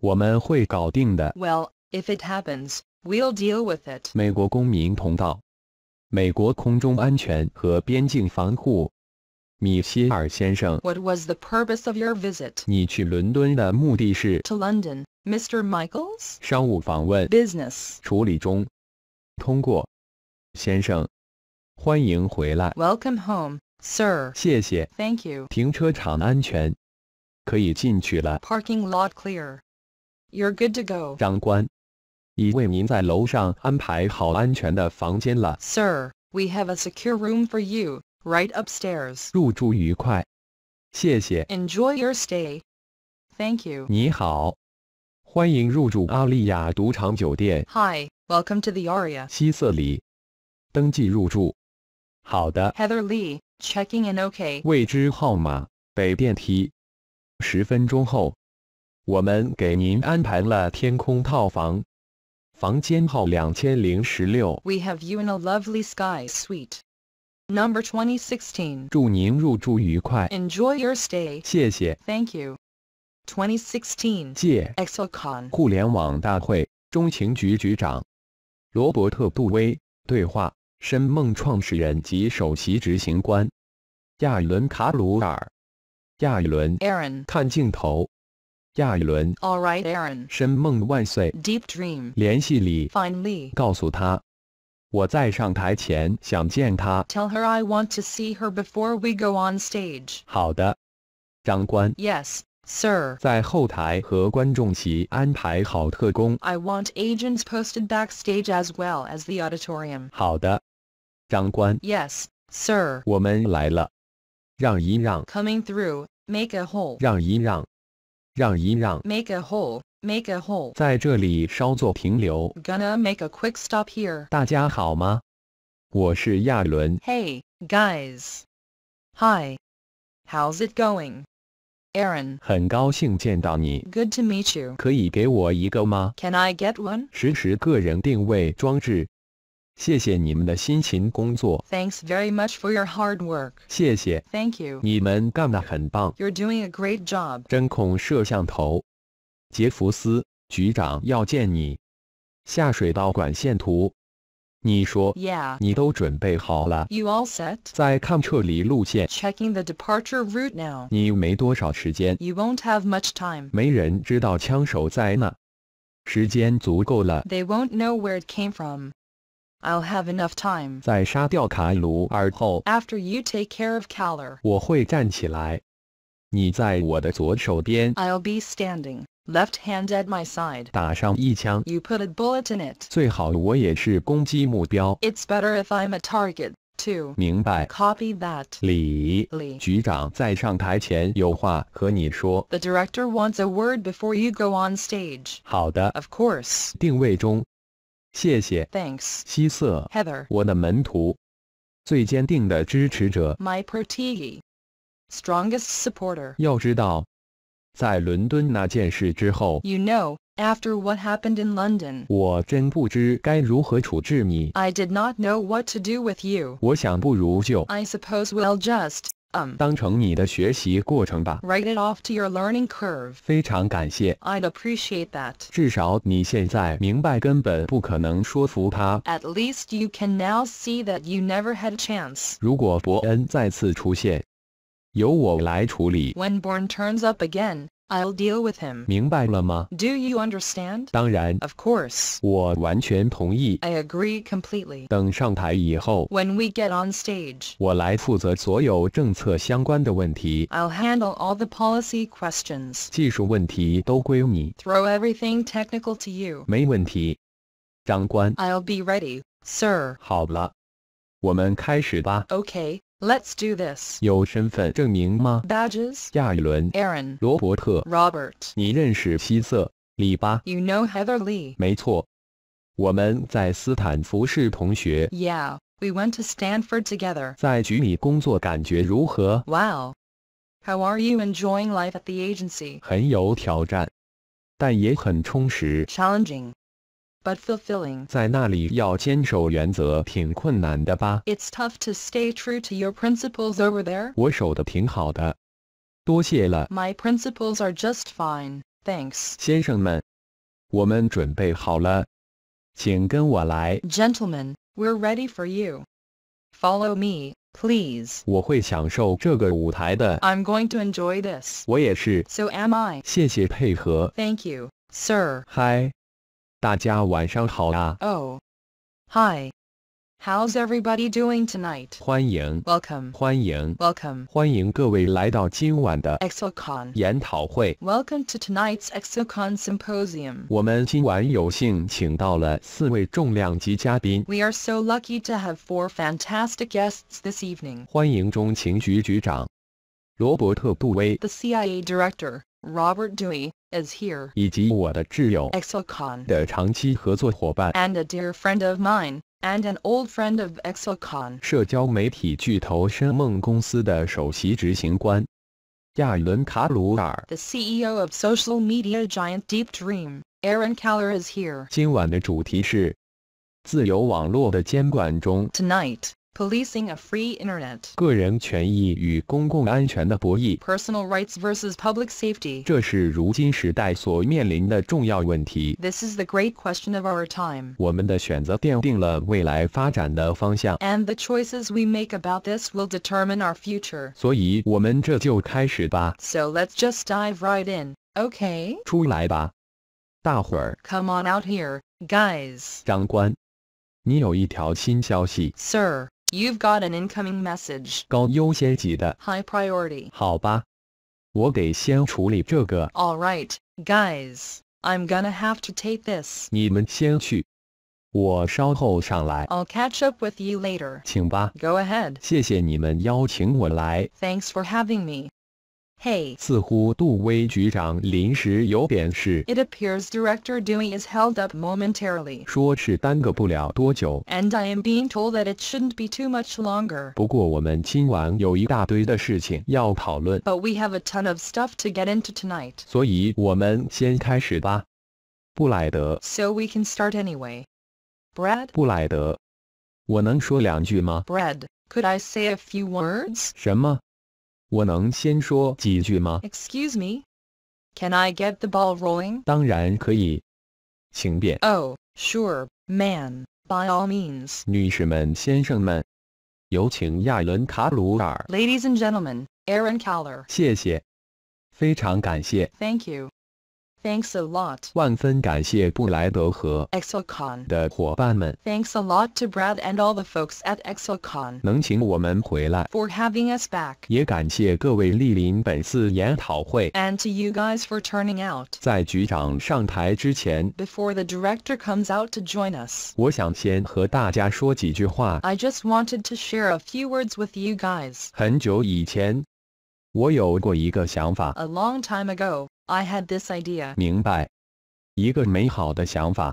我们会搞定的。Well, if it happens, we'll deal with it. 美国公民通道，美国空中安全和边境防护。米歇尔先生，What was the purpose of your to London, Mr. Business. 处理中，通过。先生，欢迎回来。Welcome home, sir. 谢谢。Thank you. 停车场安全。可以进去了。Parking lot clear. You're good to go. 长官，已为您在楼上安排好安全的房间了。Sir, we have a secure room for you, right upstairs. 入住愉快，谢谢。Enjoy your stay. Thank you. 你好，欢迎入住奥利亚赌场酒店。Hi, welcome to the Aria. 西瑟里，登记入住。好的。Heather Lee, checking in OK. 未知号码，北电梯。十分钟后，我们给您安排了天空套房，房间号两千零十六。We have you in a lovely sky suite, number twenty sixteen. 祝您入住愉快。Enjoy your stay. 谢谢。Thank you. twenty sixteen. 借 e x c o n 互联网大会，中情局局长罗伯特·杜威对话深梦创始人及首席执行官亚伦·卡鲁尔。亚一轮，Aaron alright, Aaron Deep dream 联系里，Finally 告诉他，我在上台前想见他，Tell her I want to see her before we go on stage。好的，长官，Yes。Sir，在后台和观众席安排好特工。I want agents posted backstage as well as the auditorium。好的，长官。Yes, sir。我们来了。让一让，coming through make a hole. Make a hole make a hole. hole，在这里稍作停留，gonna make a quick stop here。大家好吗？我是亚伦。Hey guys, hi, how's it going? Aaron，很高兴见到你。Good to meet you。可以给我一个吗？Can I get one？实时个人定位装置谢谢你们的辛勤工作。Thanks very much for your hard work。谢谢。Thank you。你们干得很棒。You're doing a great job。针孔摄像头，杰弗斯局长要见你。下水道管线图。你说，Yeah，你都准备好了。You all set？在看撤离路线。Checking the departure route now。你没多少时间。You won't have much time。没人知道枪手在哪。时间足够了。They won't know where it came from。I'll have enough time. After you take care of i will be standing, left hand at my You put a bullet in it。最好我也是攻击目标。It's better if I'm a target. too。明白。Copy that。李李局长在上台前有话和你说。The director wants a word before you go on stage. of course. course。定位中谢谢，Thanks，希瑟，Heather，我的门徒，最坚定的支持者，My protege，strongest supporter。要知道，在伦敦那件事之后，You know, after what happened in London，我真不知该如何处置你。I did not know what to do with you。我想不如就，I suppose we'll just um 当成你的学习过程吧。Write it off to your learning curve。非常感谢。I'd appreciate that。至少你现在明白根本不可能说服他。At least you can now see that you never had a chance。如果伯恩再次出现，由我来处理。When Born turns up again。I'll deal with him. Do you understand? of course. I agree completely. when we get on stage, i will handle all the policy questions. Throw everything technical to you. i will be ready, sir. 好了，我们开始吧。Okay. Let's do this. 有身份证明吗？Badges. 亚伦 Aaron. 罗伯特 Robert. 你认识希瑟里吧？You know Heather Lee. 没错，我们在斯坦福是同学。Yeah, we went to Stanford together. 在局里工作感觉如何？Wow. How are you enjoying life at the agency? 很有挑战，但也很充实。Challenging but fulfilling. It's tough to stay true to your principles over there. My principles are just fine, thanks. 先生们，我们准备好了，请跟我来。Gentlemen, we're ready for you. Follow me, please. 我会享受这个舞台的。I'm going to enjoy this. 我也是。So am I. 谢谢配合。Thank you, sir. Hi. 大家晚上好啊！Oh, hi. How's everybody doing tonight? Welcome, 欢迎，Welcome. Welcome, 欢迎各位来到今晚的 ExoCon Welcome to tonight's ExoCon Symposium. We are so lucky to have four fantastic guests this evening. The CIA Director Robert Dewey as here, 以及我的挚友 Exocon and a dear friend of mine and an old friend of Exocon 社交媒体巨头深梦公司的首席执行官亚伦·卡鲁尔 the CEO of social media giant Deep Dream Aaron Keller, is here. here。今晚的主题是自由网络的监管中 tonight Policing a free internet. Personal rights versus public safety. This is the great question of our time. 我们的选择奠定了未来发展的方向。And the choices we make about this will determine our future. So let let's just dive right in. Okay. Come on out here, guys. 长官，你有一条新消息。Sir. You've got an incoming message. High priority. Alright, guys. I'm gonna have to take this. i will catch up with you later. Go ahead. Thanks for having me. Hey. it appears Director Dewey is held up momentarily. And I am being told that it shouldn't be too much longer. But we have a ton of stuff to get into tonight. So we can start anyway. Brad. Brad. could I say a few words? 什么？Excuse me, can I get the ball rolling? 当然可以，请便。Oh, sure, man. By all means. 女士们、先生们，有请亚伦·卡鲁尔。Ladies and gentlemen, Aaron Caller. 谢谢，非常感谢。Thank you. Thanks a lot. 万分感谢布莱德和 ExoCon 的伙伴们。Thanks a lot to Brad and all the folks at ExoCon for having us And to you guys for turning out。在局长上台之前，Before the director comes out to join I just wanted to share a few words with you A long time ago。I had this idea. 明白，一个美好的想法，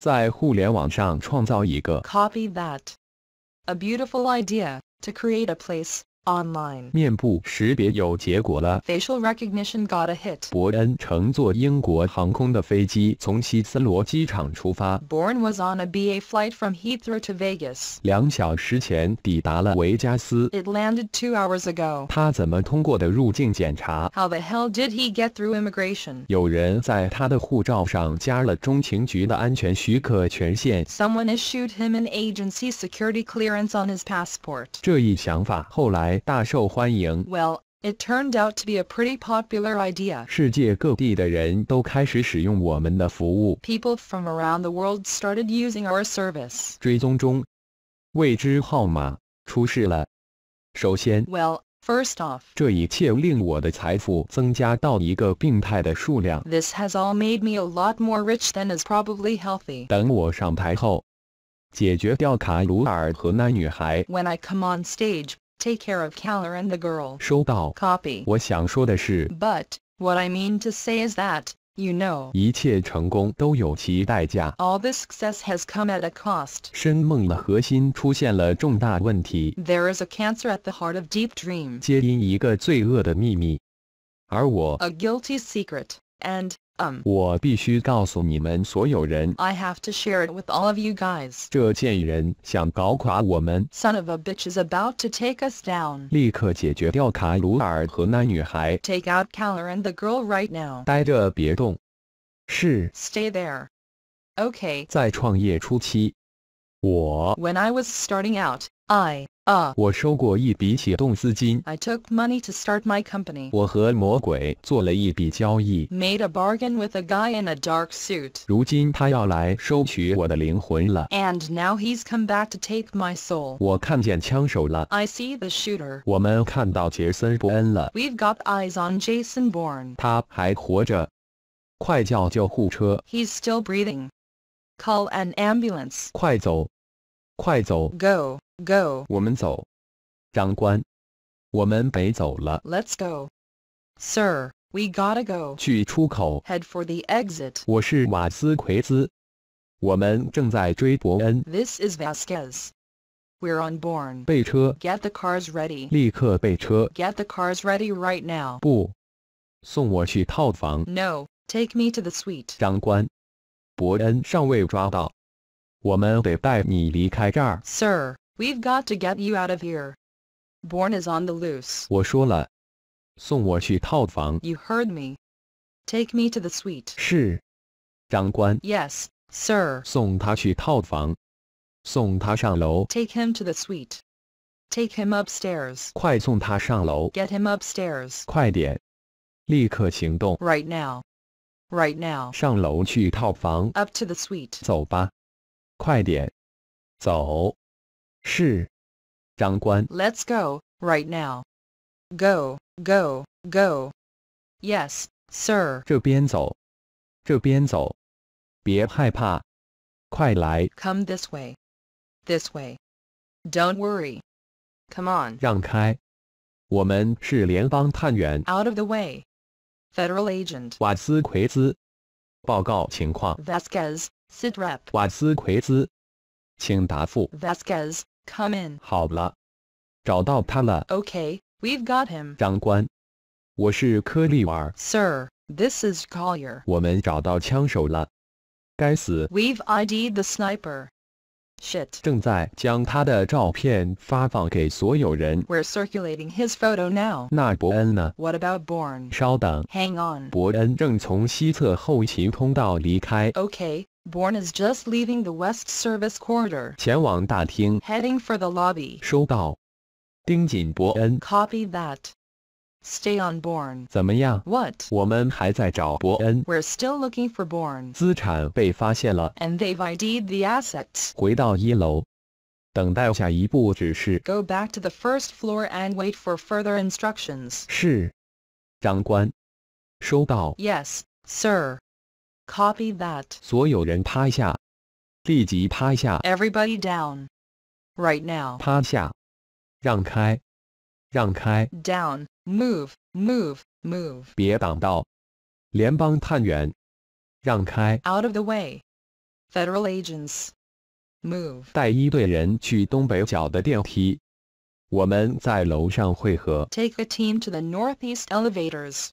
在互联网上创造一个。Copy that. A beautiful idea to create a place online. 面部识别有结果了。Facial recognition got a hit. Born was on a BA flight from Heathrow to Vegas. it landed two hours ago. How the hell did he get through immigration? Someone issued him an agency security clearance on his passport. 这一想法后来。来大受欢迎。Well, it turned out to be a pretty popular idea. 世界各地的人都开始使用我们的服务。People from around the world started using our service. 追踪中，未知号码出事了。首先，Well, first off，这一切令我的财富增加到一个病态的数量。This has all made me a lot more rich than is probably healthy. 等我上台后。解决掉卡鲁尔和那女孩。When I come on stage, take care of Caller and the girl. 收到。Copy. 我想说的是。But what I mean to say is that. You know, All this success has come at a cost. There is a cancer at the heart of deep dream. a guilty secret and, um. have to share it with all of you guys. Son of a bitch is about to take us down. Take out Caller and the girl right now. Stay there. Okay. when I was starting out, I. I took money to start my company. Made a bargain with a guy in a dark suit. And now he's come back to take my soul. I see the shooter. we have got eyes on Jason Bourne. He's still breathing. Call an ambulance. Go. Go. let us go. Sir, we gotta go. Head for the exit. 我是瓦斯奎兹。我们正在追伯恩。This is Vasquez. We're on board. Get the cars ready. Get the cars ready right now. No. take me to the suite. 长官，伯恩尚未抓到，我们得带你离开这儿。Sir, We've got to get you out of here. Born is on the loose. 我说了，送我去套房。You heard me. Take me to the suite. 是，长官。Yes, sir. 送他去套房，送他上楼。Take him to the suite. Take him upstairs. 快送他上楼。Get him upstairs. 快点，立刻行动。Right now. Right now. 上楼去套房。Up to the suite. 走吧，快点，走。是。长官。Let's go, right now. Go, go, go. Yes, sir. 这边走，这边走。别害怕，快来。Come this way. This way. Don't worry. Come on. 让开。我们是联邦探员。Out of the way. Federal agent. 瓦斯奎兹。报告情况。Vasquez, sit rep. 瓦斯奎兹，请答复。Vasquez, Come in. Okay, we we've got him. 长官，我是科利尔。Sir, this is Collier. 我们找到枪手了。该死。We've ID'd the sniper. Shit. 正在将他的照片发放给所有人。We're circulating his photo now. 那伯恩呢？What about Bourne? 稍等。Hang on. 伯恩正从西侧后勤通道离开。Okay, Born is just leaving the West Service Corridor. Heading for the lobby. Copy that. Stay on Born. What? 我们还在找伯恩。我们还在找伯恩。We're still looking for Born. And they they've ID'd the assets. Go back to the first floor and wait for further instructions. Yes, sir. Copy that. Everybody down. Right now. Down, Move. Move. Move. Out of the way. Federal agents. Move. Take a team to the northeast elevators.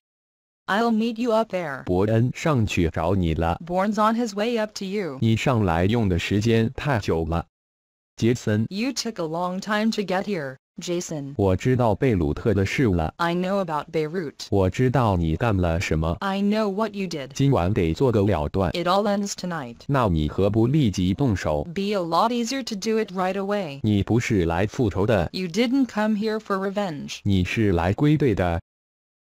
I'll meet you up there. 伯恩上去找你了。Born's on his way up to you. 你上来用的时间太久了，杰森。You took a long time to get here, Jason. 我知道贝鲁特的事了，I know about Beirut. 我知道你干了什么，I know what you did. 今晚得做个了断。It all ends tonight. 那你何不立即动手？Be a lot easier to do it right away. 你不是来复仇的，You didn't come here for revenge. 你是来归队的。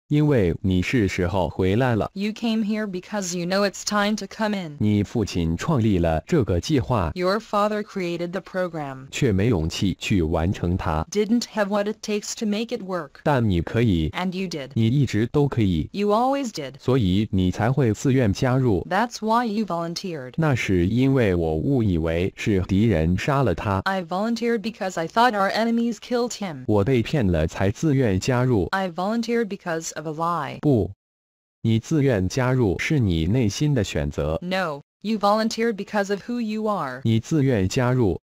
因为你是时候回来了。You came here because you know it's time to come in. Your father created the program. did not have what it takes to make it work. 但你可以，And you did. You always did. That's why you volunteered. I volunteered because I thought our enemies killed him. I volunteered because of a lie. 不，你自愿加入是你内心的选择。No, you volunteered because of who you are. 你自愿加入，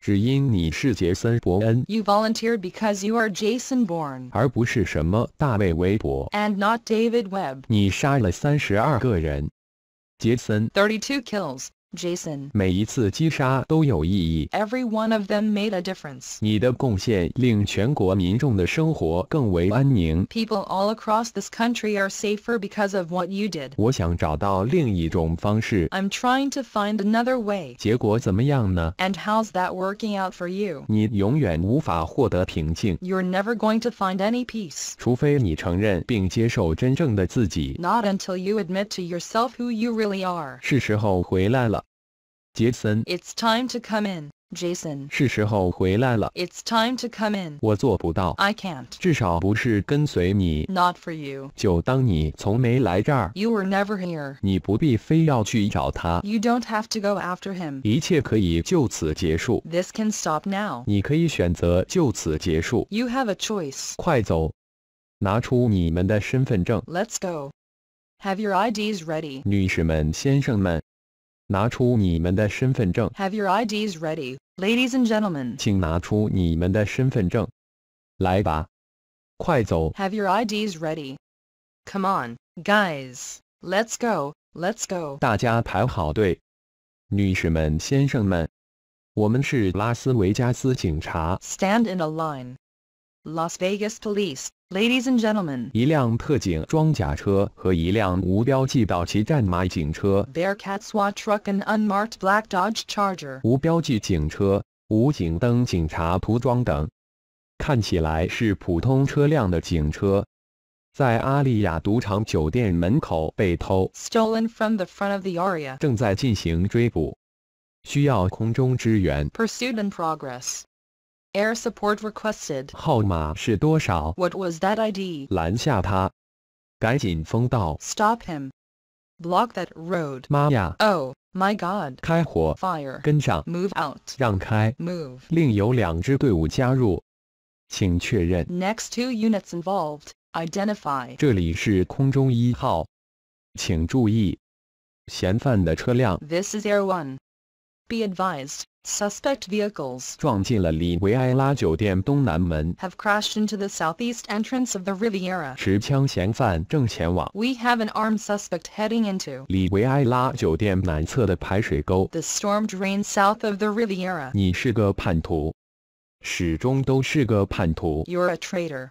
只因你是杰森·伯恩。You volunteered because you are Jason Bourne. 而不是什么大卫·韦伯。And not David Webb. 你杀了三十二个人，杰森。Thirty-two kills. Jason. every one of them made a difference. people all across this country are safer because of what you did. i am trying to find another way. And how's that working out for you? you are never going to find any peace. Not until you admit to yourself who you really are. It's time to come in, Jason. 是时候回来了。It's time to come in. 我做不到。I can not 至少不是跟随你。Not for you. 就当你从没来这儿。You were never here. 你不必非要去找他。You do don't have to go after him. 一切可以就此结束。This can stop now. 你可以选择就此结束。You have a choice. choice。快走，拿出你们的身份证。Let's go. Have your IDs ready. 女士们，先生们。have your IDs ready, ladies and gentlemen. 请拿出你们的身份证。来吧，快走。Have your IDs ready. Come on, guys. Let's go. Let's go. 大家排好队。女士们、先生们，我们是拉斯维加斯警察。Stand in a line. Las Vegas Police. Ladies and gentlemen, gentlemen，一辆特警装甲车和一辆无标记道奇战马警车 （Bearcat SWAT truck and unmarked black Dodge Charger. Charger），无标记警车、无警灯警察涂装等，看起来是普通车辆的警车，在阿利亚赌场酒店门口被偷 （Stolen from the front of the Aria），正在进行追捕，需要空中支援 （Pursuit in progress）。Air support requested. 号码是多少？What was that ID? 拦下他！改紧风道！Stop him. Block that road. 妈呀！Oh, my God. 开火！Fire. 跟上！Move out. 让开！Move. 另有两支队伍加入，请确认。Next two units involved. Identify. 这里是空中一号，请注意，嫌犯的车辆。This is Air One. Be advised. Suspect vehicles 撞进了里维埃拉酒店东南门 have crashed into the southeast entrance of the Riviera. 持枪嫌犯正前往 We have an armed suspect heading into 里维埃拉酒店南侧的排水沟 the storm drain south of the Riviera. you are a traitor.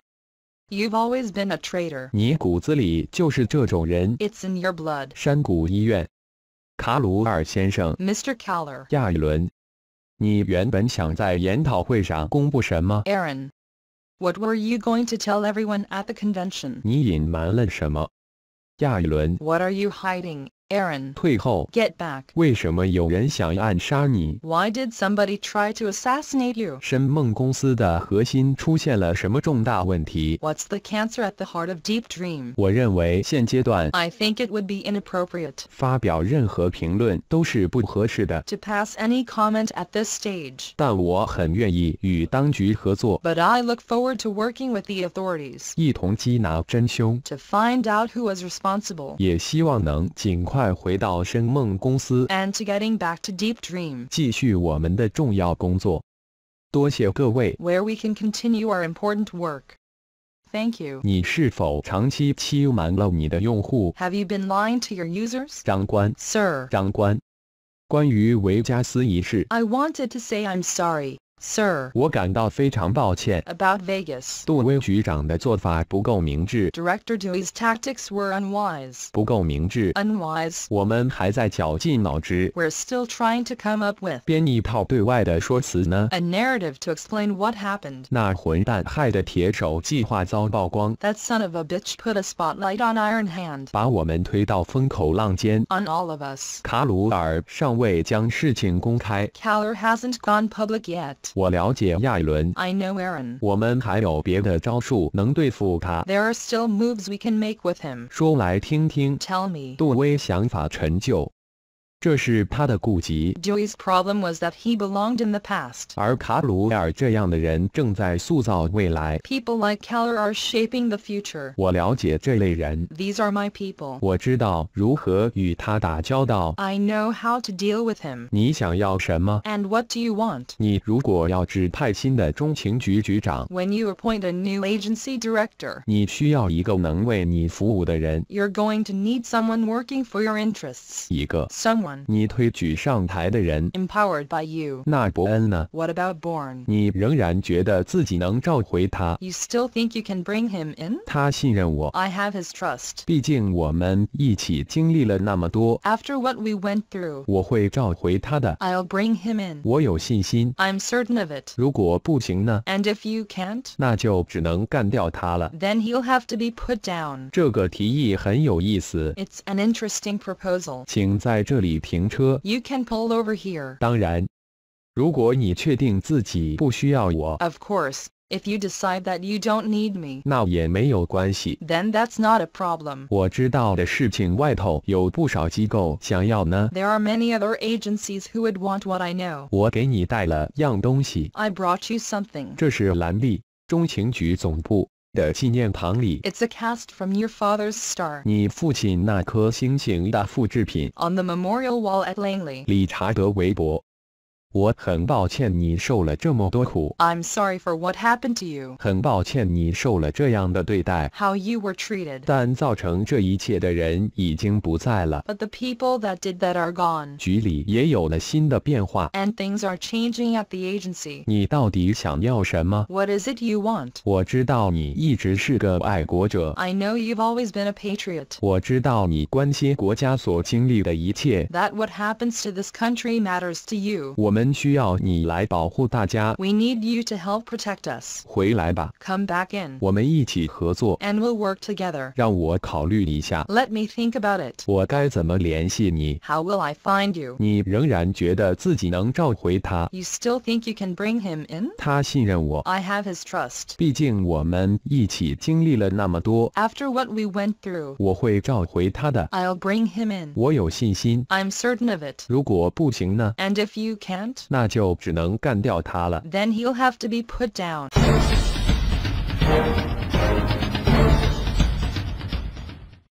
You've always been a traitor. It's in your blood. 山谷医院，卡鲁尔先生 Mr. Caller. 亚伦。你原本想在研讨会上公布什么？Aaron, what were you going to tell everyone at the convention?，What are you hiding? Aaron 退后 Get back Why did somebody try to assassinate you? What's the cancer at the heart of Deep Dream? I think it would be inappropriate to pass any comment at this stage. But I look forward to working with the authorities to find out who was responsible。也希望能尽快。and to getting back to Deep Dream, Dream，继续我们的重要工作。多谢各位，where we can continue our important work。Thank you。你是否长期欺瞒了你的用户？Have you been lying to your users？长官，Sir，长官，关于维加斯一事，I wanted to say I'm sorry。Sir, about Vegas, Director Dewey's tactics were unwise. 不够明智 unwise we 我们还在绞尽脑汁。We're still trying to come up with. a narrative to explain what happened. That son of a bitch put a spotlight on Iron Hand. 把我们推到风口浪尖。On all of us. 卡鲁尔尚未将事情公开。Caller hasn't gone public yet. 我了解亚伦。I know Aaron。我们还有别的招数能对付他。There are still moves we can make with him。说来听听。Tell me。杜威想法陈旧。Joey's problem was that he belonged in the past. people like Keller are shaping the future. these are my people. I know how to deal with him. And what do you want? when you appoint a new agency you are going to need someone working for your interests. 一个 someone. 你推举上台的人。Empowered by you. What about Born? You still think you can bring him in? 他信任我。I have his trust. 毕竟我们一起经历了那么多。After what we went through. 我会召回他的。I'll bring him in. 我有信心。I'm certain of it. 如果不行呢？And if you can't? 那就只能干掉他了。Then he'll have to be put down. 这个提议很有意思。It's an interesting proposal. 请在这里。you can pull over here. 当然，如果你确定自己不需要我。Of course, if you decide that you don't need me. 那也没有关系。Then that's not a problem. 我知道的事情外头有不少机构想要呢。There are many other agencies who would want what I know. 我给你带了样东西。I brought you something. 这是兰利中情局总部。的纪念堂里。It's a cast from your father's star. 你父亲那颗星星的复制品。On the memorial wall at Langley. 理查德·韦伯。i am sorry for what happened to you. 很抱歉你受了这样的对待。How you were treated. But the people that did that are gone. And things are changing at the agency. What is it you want? I know you've always been a patriot. 我知道你关心国家所经历的一切。That what happens to this country matters to you. 我。们需要你来保护大家。We need you to help protect us. 回来吧。Come back in. 我们一起合作。And we'll work together. 让我考虑一下。Let me think about it. How will I find you? You still think you can bring him in? 他信任我。I have his trust. 毕竟我们一起经历了那么多。After what we went through. 我会召回他的。I'll bring him in. 我有信心。I'm certain of it. 如果不行呢？And if you can. Then he he'll have to be put down.